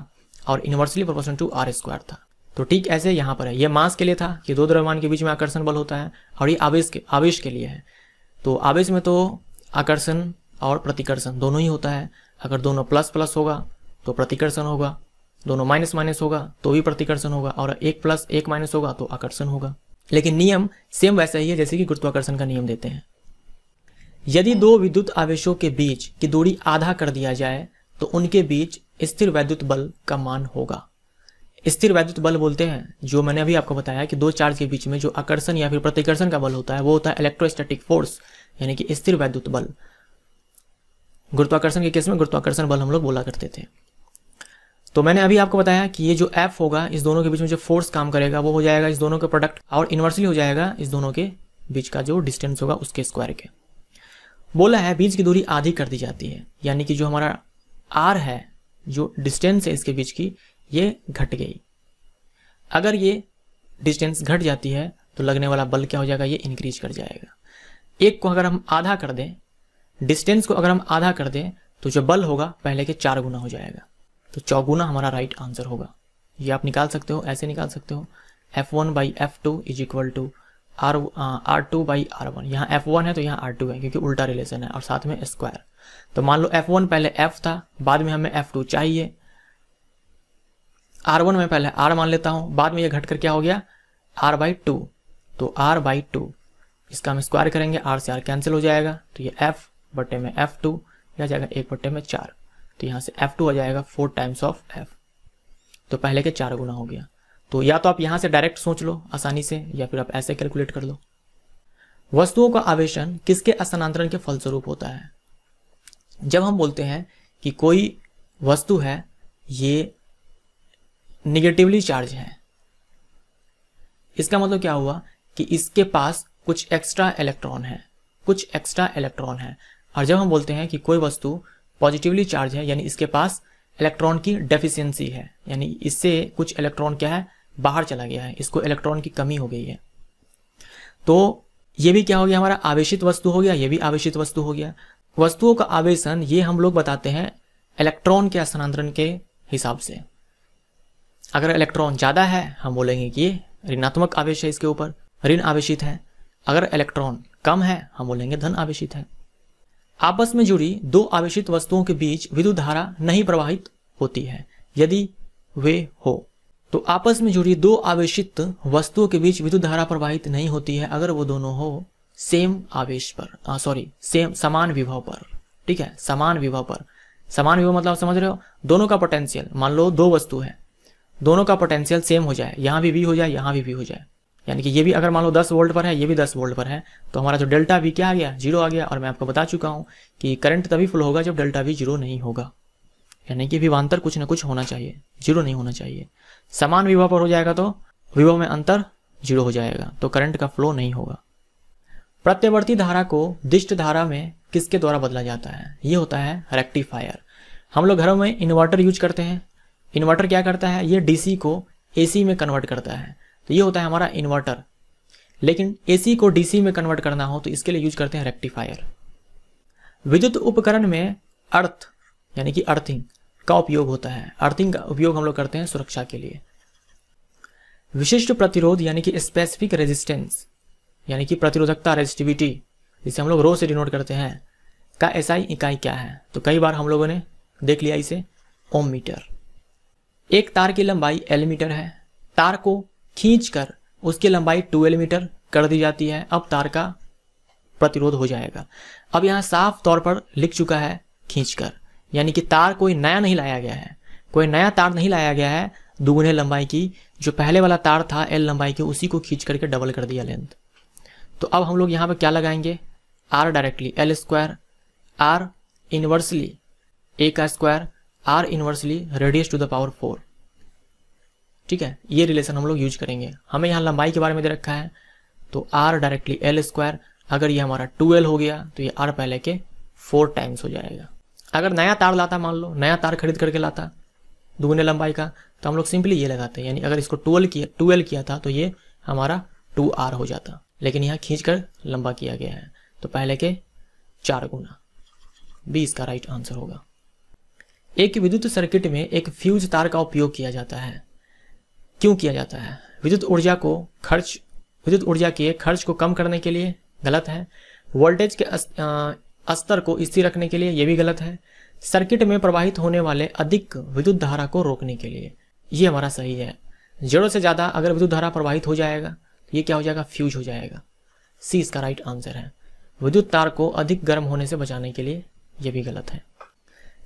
और inversely proportional to R square था तो ठीक ऐसे यहाँ पर है ये मास के लिए था कि दो द्रव्यमान के बीच में आकर्षण बल होता है और ये आवेश के आवेश के लिए है तो आवेश में तो आकर्षण और प्रतिकर्षण दोनों ही होता है अगर दोनों प्लस प्लस होगा तो प्रतिकर्षण होगा दोनों माइनस माइनस होगा तो भी प्रतिकर्षण होगा और एक प्लस एक माइनस होगा तो आकर्षण होगा लेकिन नियम सेम वैसा ही है जैसे कि गुरुत्वाकर्षण का नियम देते हैं यदि दो विद्युत आवेशों के बीच की दूरी आधा कर दिया जाए तो उनके बीच स्थिर वैद्युत बल का मान होगा स्थिर वैद्युत बल बोलते हैं जो मैंने अभी आपको बताया कि दो चार्ज के बीच में जो आकर्षण या फिर प्रतिकर्षण का बल होता है वो होता है इलेक्ट्रोस्टैटिक फोर्स यानी कि स्थिर वैद्युत बल गुरुत्वाकर्षण के केस में गुरुत्वाकर्षण बल हम लोग बोला करते थे तो मैंने अभी आपको बताया कि ये जो ऐप होगा इस दोनों के बीच में जो फोर्स काम करेगा वो हो जाएगा इस दोनों के प्रोडक्ट और इन्वर्सली हो जाएगा इस दोनों के बीच का जो डिस्टेंस होगा उसके स्क्वायर के बोला है बीच की दूरी आधी कर दी जाती है यानी कि जो हमारा आर है जो डिस्टेंस है इसके बीच की ये घट गई अगर ये डिस्टेंस घट जाती है तो लगने वाला बल क्या हो जाएगा ये इंक्रीज कर जाएगा एक को अगर हम आधा कर दें डिस्टेंस को अगर हम आधा कर दें तो जो बल होगा पहले के चार गुना हो जाएगा तो चौगुना हमारा राइट आंसर होगा ये आप निकाल सकते हो ऐसे निकाल सकते हो F one by F two is equal to R R two by R one यहाँ एफ वन है तो यहाँ आर टू है क्योंकि उल्टा रिलेशन है और साथ में स्क्वायर तो मान लो एफ वन पहले एफ था बाद में हमें एफ टू चाहिए आर वन में पहले आर मान लेता हूँ बाद में ये घटकर क्या हो गया आर बाई टू तो आर बाई टू इसका हम स्क्वायर करेंगे आर से आर कैंसिल हो जाएगा तो ये एफ बट्टे में एफ टू या जाएगा एक बट्टे में चार तो यहाँ से एफ टू आ जाएगा फोर टाइम्स ऑफ एफ तो पहले के चार गुना हो गया तो या तो आप यहाँ से डायरेक्ट सोच लो आसानी से या फिर आप ऐसे कैलकुलेट कर लो वस्तुओं का आवेशन किसके स्थानांतरण के फलस्वरूप होता है जब हम बोलते हैं कि कोई वस्तु है ये निगेटिवली चार्ज है इसका मतलब क्या हुआ कि इसके पास कुछ एक्स्ट्रा इलेक्ट्रॉन है कुछ एक्स्ट्रा इलेक्ट्रॉन है और जब हम बोलते हैं कि कोई वस्तु पॉजिटिवली चार्ज है यानी इसके पास इलेक्ट्रॉन की डेफिशिएंसी है यानी इससे कुछ इलेक्ट्रॉन क्या है बाहर चला गया है इसको इलेक्ट्रॉन की कमी हो गई है तो ये भी क्या हो गया हमारा आवेशित वस्तु हो गया ये भी आवेशित वस्तु हो गया वस्तुओं का आवेशन ये हम लोग बताते हैं इलेक्ट्रॉन के स्थानांतरण के हिसाब से अगर इलेक्ट्रॉन ज़्यादा है हम बोलेंगे कि ये ऋणात्मक आवेश है इसके ऊपर ऋण आवेशित है अगर इलेक्ट्रॉन कम है हम बोलेंगे धन आवेशित है आपस में जुड़ी दो आवेशित वस्तुओं के बीच विद्युत धारा नहीं प्रवाहित होती है यदि वे हो तो आपस में जुड़ी दो आवेशित वस्तुओं के बीच विद्युत धारा प्रवाहित नहीं होती है अगर वो दोनों हो सेम आवेश पर सॉरी सेम समान विभव पर ठीक है समान विभव पर समान विभव मतलब समझ रहे हो दोनों का पोटेंशियल मान लो दो वस्तु है दोनों का पोटेंशियल सेम हो जाए यहां भी वी हो जाए यहां भी वी हो जाए यानी कि ये भी अगर मान लो 10 वोल्ट पर है ये भी 10 वोल्ट पर है तो हमारा जो डेल्टा वी क्या आ गया जीरो आ गया और मैं आपको बता चुका हूँ कि करंट तभी फ्लो होगा जब डेल्टा वी जीरो नहीं होगा यानी कि विभांतर कुछ ना कुछ होना चाहिए जीरो नहीं होना चाहिए समान विभव पर हो जाएगा तो विभव में अंतर जीरो हो जाएगा तो करंट का फ्लो नहीं होगा प्रत्यवर्ती धारा को दिष्ट धारा में किसके द्वारा बदला जाता है ये होता है रेक्टिफायर हम लोग घरों में इन्वर्टर यूज करते हैं इन्वर्टर क्या करता है ये डीसी को एसी में कन्वर्ट करता है तो ये होता है हमारा इन्वर्टर लेकिन एसी को डीसी में कन्वर्ट करना हो तो इसके लिए यूज करते हैं रेक्टिफायर विद्युत उपकरण में अर्थ यानी कि अर्थिंग का उपयोग होता है अर्थिंग का उपयोग हम लोग करते हैं सुरक्षा के लिए विशिष्ट प्रतिरोध यानी कि स्पेसिफिक रेजिस्टेंस यानी कि प्रतिरोधकता रेजिस्टिविटी जिसे हम लोग रो से डिनोट करते हैं का एसआई इकाई क्या है तो कई बार हम लोगों ने देख लिया इसे ओम मीटर एक तार की लंबाई एल मीटर है तार को खींचकर उसकी लंबाई 12 मीटर कर दी जाती है अब तार का प्रतिरोध हो जाएगा अब यहाँ साफ तौर पर लिख चुका है खींचकर यानी कि तार कोई नया नहीं लाया गया है कोई नया तार नहीं लाया गया है दुगुने लंबाई की जो पहले वाला तार था एल लंबाई की उसी को खींच करके डबल कर दिया लेंथ तो अब हम लोग यहाँ पर क्या लगाएंगे R directly L square R inversely A का square R inversely radius to the power four ठीक है ये रिलेशन हम लोग यूज करेंगे हमें यहाँ लंबाई के बारे में दे रखा है तो आर डायरेक्टली एल स्क्वायर अगर ये हमारा टू हो गया तो ये आर पहले के फोर टाइम्स हो जाएगा अगर नया तार लाता मान लो नया तार खरीद करके लाता दुगने लंबाई का तो हम लोग सिंपली ये लगाते यानी अगर इसको टूएल किया टूएल किया था तो ये हमारा टू आर हो जाता लेकिन यहाँ खींच कर लंबा किया गया है तो पहले के चार गुना बी इसका राइट आंसर होगा एक विद्युत सर्किट में एक फ्यूज तार का उपयोग किया जाता है क्यों किया जाता है विद्युत ऊर्जा को खर्च विद्युत ऊर्जा के खर्च को कम करने के लिए गलत है वोल्टेज के स्तर को स्थिर रखने के लिए यह भी गलत है सर्किट में प्रवाहित होने वाले अधिक विद्युत धारा को रोकने के लिए ये हमारा सही है जड़ों से ज़्यादा अगर विद्युत धारा प्रवाहित हो जाएगा ये क्या हो जाएगा फ्यूज हो जाएगा सी इसका राइट आंसर है विद्युत तार को अधिक गर्म होने से बचाने के लिए यह भी गलत है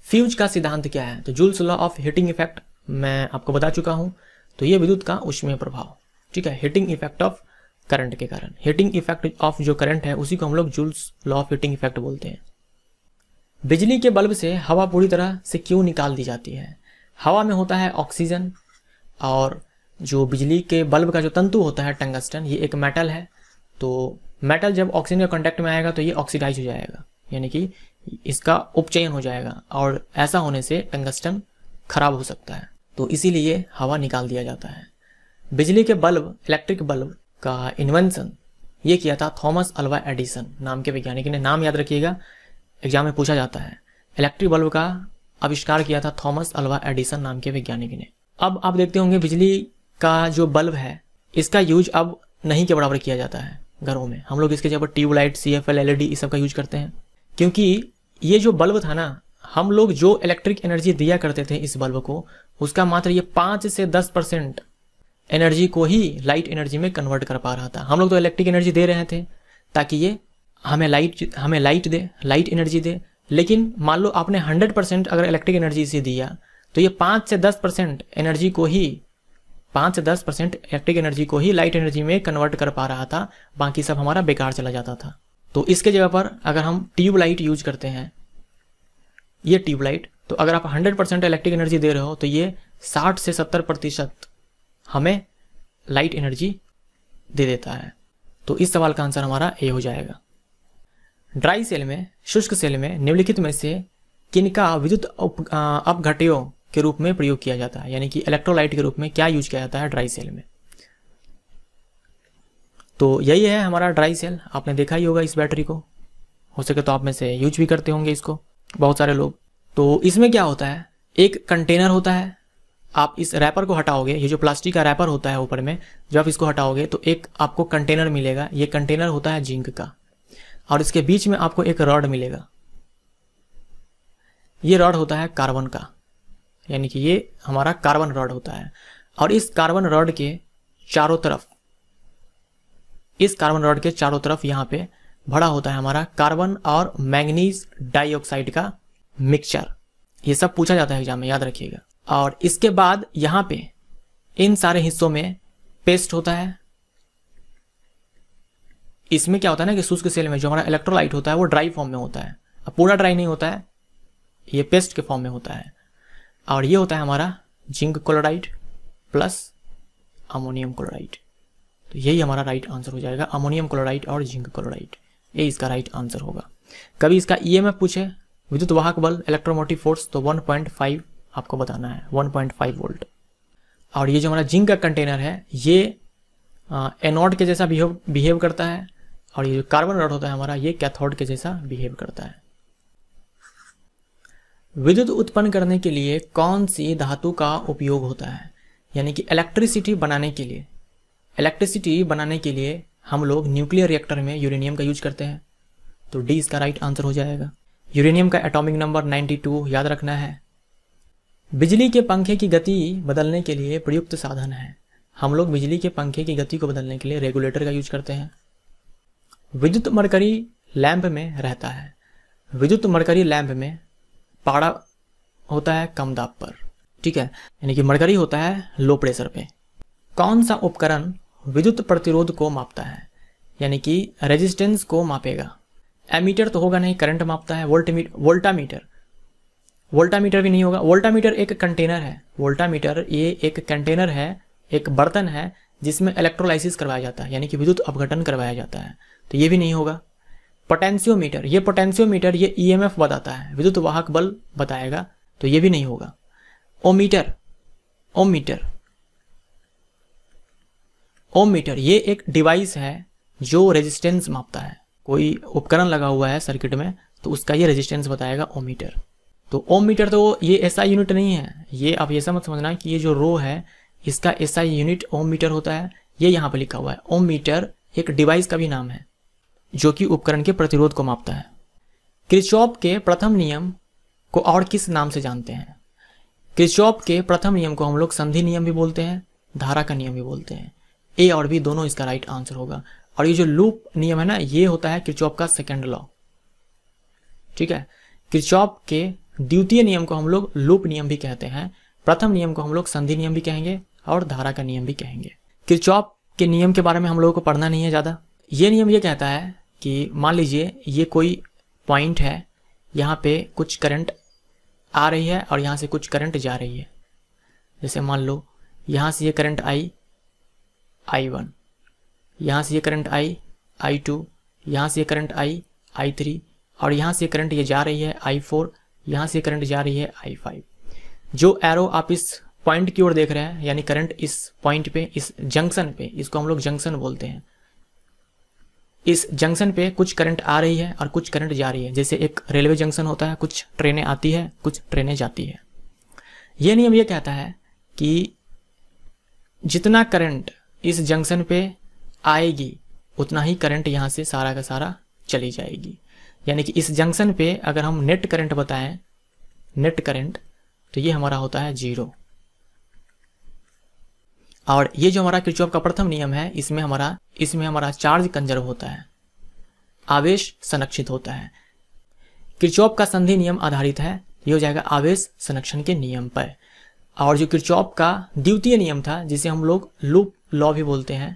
फ्यूज का सिद्धांत क्या है तो Joule's law of heating effect मैं आपको बता चुका हूँ तो ये विद्युत का उष्मीय प्रभाव ठीक है हीटिंग इफेक्ट ऑफ करंट के कारण हीटिंग इफेक्ट ऑफ जो करंट है उसी को हम लोग Joule's law of heating effect बोलते हैं बिजली के बल्ब से हवा पूरी तरह से क्यों निकाल दी जाती है हवा में होता है ऑक्सीजन और जो बिजली के बल्ब का जो तंतु होता है टंगस्टन ये एक मेटल है तो मेटल जब ऑक्सीजन के कॉन्टैक्ट में आएगा तो ये ऑक्सीडाइज हो जाएगा यानी कि इसका उपचयन हो जाएगा और ऐसा होने से टंगस्टन खराब हो सकता है तो इसीलिए हवा निकाल दिया जाता है बिजली के बल्ब इलेक्ट्रिक बल्ब का इन्वेंशन ये किया था थॉमस अल्वा एडिसन नाम के वैज्ञानिक ने नाम याद रखिएगा एग्जाम में पूछा जाता है इलेक्ट्रिक बल्ब का आविष्कार किया था थॉमस अल्वा एडिसन नाम के वैज्ञानिक ने अब आप देखते होंगे बिजली का जो बल्ब है इसका यूज अब नहीं के बराबर किया जाता है घरों में हम लोग इसके जगह tube light C F L L E सब का यूज करते हैं क्योंकि ये जो बल्ब था ना हम लोग जो इलेक्ट्रिक एनर्जी दिया करते थे इस बल्ब को उसका मात्र ये पाँच से दस परसेंट एनर्जी को ही लाइट एनर्जी में कन्वर्ट कर पा रहा था हम लोग तो इलेक्ट्रिक एनर्जी दे रहे थे ताकि ये हमें लाइट हमें लाइट दे लाइट एनर्जी दे लेकिन मान लो आपने हंड्रेड परसेंट अगर इलेक्ट्रिक एनर्जी से दिया तो ये पाँच से दस परसेंट एनर्जी को ही पाँच से दस परसेंट इलेक्ट्रिक एनर्जी को ही लाइट एनर्जी में कन्वर्ट कर पा रहा था बाकी सब हमारा बेकार चला जाता था तो इसके जगह पर अगर हम ट्यूब लाइट यूज करते हैं ये ट्यूबलाइट तो अगर आप 100 परसेंट इलेक्ट्रिक एनर्जी दे रहे हो तो ये 60 से 70 प्रतिशत हमें लाइट एनर्जी दे देता है तो इस सवाल का आंसर हमारा ए हो जाएगा ड्राई सेल में शुष्क सेल में निम्नलिखित में से किनका विद्युत अपघटियों के रूप में प्रयोग किया जाता है यानी कि इलेक्ट्रोलाइट के रूप में क्या यूज किया जाता है ड्राई सेल में तो यही है हमारा ड्राई सेल आपने देखा ही होगा इस बैटरी को हो सके तो आप में से यूज भी करते होंगे इसको बहुत सारे लोग तो इसमें क्या होता है एक कंटेनर होता है आप इस रैपर को हटाओगे ये जो प्लास्टिक का रैपर होता है ऊपर में जब आप इसको हटाओगे तो एक आपको कंटेनर मिलेगा ये कंटेनर होता है जिंक का और इसके बीच में आपको एक रॉड मिलेगा ये रॉड होता है कार्बन का यानी कि ये हमारा कार्बन रॉड होता है और इस कार्बन रॉड के चारों तरफ इस कार्बन रॉड के चारों तरफ यहां पे भरा होता है हमारा कार्बन और मैंगनीज डाइऑक्साइड का मिक्सचर ये सब पूछा जाता है एग्जाम में याद रखिएगा और इसके बाद यहाँ पे इन सारे हिस्सों में पेस्ट होता है इसमें क्या होता है ना कि शुष्क सेल में जो हमारा इलेक्ट्रोलाइट होता है वो ड्राई फॉर्म में होता है अब पूरा ड्राई नहीं होता है ये पेस्ट के फॉर्म में होता है और ये होता है हमारा zinc chloride plus ammonium chloride तो यही हमारा राइट आंसर हो जाएगा अमोनियम क्लोराइड और जिंक क्लोराइड ये इसका राइट आंसर होगा कभी इसका ई एम एफ पूछे विद्युत वाहक बल इलेक्ट्रोमोटिव फोर्स तो 1.5 आपको बताना है 1.5 वोल्ट और ये जो हमारा जिंक का कंटेनर है ये एनोड के जैसा बिहेव बिहेव करता है और ये जो कार्बन रॉड होता है हमारा ये कैथोड के जैसा बिहेव करता है विद्युत उत्पन्न करने के लिए कौन सी धातु का उपयोग होता है यानी कि इलेक्ट्रिसिटी बनाने के लिए इलेक्ट्रिसिटी बनाने के लिए हम लोग न्यूक्लियर रिएक्टर में यूरेनियम का यूज करते हैं तो डी इसका राइट आंसर हो जाएगा यूरेनियम का एटॉमिक नंबर 92 याद रखना है बिजली के पंखे की गति बदलने के लिए प्रयुक्त साधन है हम लोग बिजली के पंखे की गति को बदलने के लिए रेगुलेटर का यूज करते हैं विद्युत मरकरी लैंप में रहता है विद्युत मरकरी लैंप में पारा होता है कम दाब पर ठीक है यानी कि मरकरी होता है लो प्रेशर पे कौन सा उपकरण विद्युत प्रतिरोध को मापता है यानी कि रेजिस्टेंस को मापेगा एमीटर तो होगा नहीं करंट मापता है वोल्टामीटर वोल्टामीटर भी नहीं होगा वोल्टामीटर एक कंटेनर है वोल्टामीटर ये एक कंटेनर है एक बर्तन है जिसमें इलेक्ट्रोलाइसिस करवाया जाता है यानी कि विद्युत अपघटन करवाया जाता है तो ये भी नहीं होगा पोटेंशियोमीटर ये पोटेंशियोमीटर ये ईएमएफ e बताता है विद्युत वाहक बल बताएगा तो ये भी नहीं होगा ओमीटर ओमीटर ओम मीटर ये एक डिवाइस है जो रेजिस्टेंस मापता है कोई उपकरण लगा हुआ है सर्किट में तो उसका ये रेजिस्टेंस बताएगा ओम मीटर तो ओम मीटर तो ये ऐसा यूनिट नहीं है ये आप ये समझ समझना कि ये जो रो है इसका ऐसा यूनिट ओम मीटर होता है ये यहाँ पर लिखा हुआ है ओम मीटर एक डिवाइस का भी नाम है जो कि उपकरण के प्रतिरोध को मापता है क्रिचॉप के प्रथम नियम को और किस नाम से जानते हैं क्रिचॉप के प्रथम नियम को हम लोग संधि नियम भी बोलते हैं धारा का नियम भी बोलते हैं ए और बी दोनों इसका राइट आंसर होगा और ये जो लूप नियम है ना ये होता है क्रिचॉप का सेकेंड लॉ ठीक है क्रिचॉप के द्वितीय नियम को हम लोग लूप नियम भी कहते हैं प्रथम नियम को हम लोग संधि नियम भी कहेंगे और धारा का नियम भी कहेंगे क्रिचॉप के नियम के बारे में हम लोगों को पढ़ना नहीं है ज़्यादा ये नियम ये कहता है कि मान लीजिए ये कोई पॉइंट है यहाँ पे कुछ करंट आ रही है और यहाँ से कुछ करंट जा रही है जैसे मान लो यहाँ से ये करंट आई आई वन यहाँ से ये करंट आई आई टू यहाँ से ये करंट आई आई थ्री और यहाँ से करंट ये जा रही है आई फोर यहाँ से करंट जा रही है आई फाइव जो एरो आप इस पॉइंट की ओर देख रहे हैं यानी करंट इस पॉइंट पे इस जंक्शन पे इसको हम लोग जंक्शन बोलते हैं इस जंक्शन पे कुछ करंट आ रही है और कुछ करंट जा रही है जैसे एक रेलवे जंक्शन होता है कुछ ट्रेनें आती है कुछ ट्रेनें जाती है यह नियम यह कहता है कि जितना करंट इस जंक्शन पे आएगी उतना ही करंट यहाँ से सारा का सारा चली जाएगी यानी कि इस जंक्शन पे अगर हम नेट करंट बताएं नेट करंट तो ये हमारा होता है जीरो और ये जो हमारा क्रिचॉप का प्रथम नियम है इसमें हमारा इसमें हमारा चार्ज कंजर्व होता है आवेश संरक्षित होता है क्रिचॉप का संधि नियम आधारित है ये हो जाएगा आवेश संरक्षण के नियम पर और जो क्रिचॉप का द्वितीय नियम था जिसे हम लोग लूप लॉ भी बोलते हैं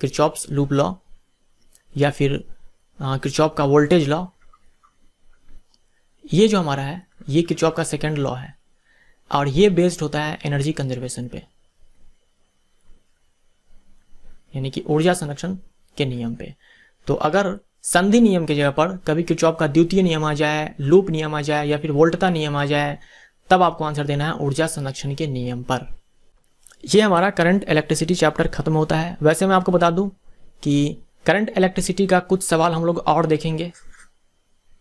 क्रिचॉप्स लूप लॉ या फिर हाँ, क्रिचॉप का वोल्टेज लॉ ये जो हमारा है ये क्रिचॉप का सेकेंड लॉ है और ये बेस्ड होता है एनर्जी कंजर्वेशन पे यानी कि ऊर्जा संरक्षण के नियम पे तो अगर संधि नियम की जगह पर कभी क्रिचॉप का द्वितीय नियम आ जाए लूप नियम आ जाए या फिर वोल्टता नियम आ जाए तब आपको आंसर देना है ऊर्जा संरक्षण के नियम पर ये हमारा करंट इलेक्ट्रिसिटी चैप्टर ख़त्म होता है वैसे मैं आपको बता दूं कि करंट इलेक्ट्रिसिटी का कुछ सवाल हम लोग और देखेंगे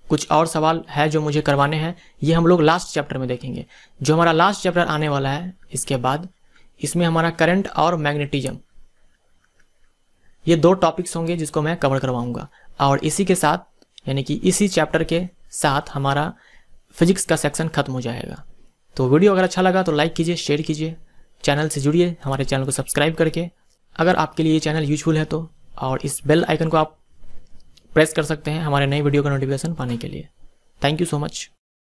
कुछ और सवाल है जो मुझे करवाने हैं ये हम लोग लास्ट चैप्टर में देखेंगे जो हमारा लास्ट चैप्टर आने वाला है इसके बाद इसमें हमारा करंट और मैग्नेटिज्म ये दो टॉपिक्स होंगे जिसको मैं कवर करवाऊंगा और इसी के साथ यानी कि इसी चैप्टर के साथ हमारा फिजिक्स का सेक्शन खत्म हो जाएगा तो वीडियो अगर अच्छा लगा तो लाइक कीजिए शेयर कीजिए चैनल से जुड़िए हमारे चैनल को सब्सक्राइब करके अगर आपके लिए ये चैनल यूजफुल है तो और इस बेल आइकन को आप प्रेस कर सकते हैं हमारे नए वीडियो का नोटिफिकेशन पाने के लिए थैंक यू सो मच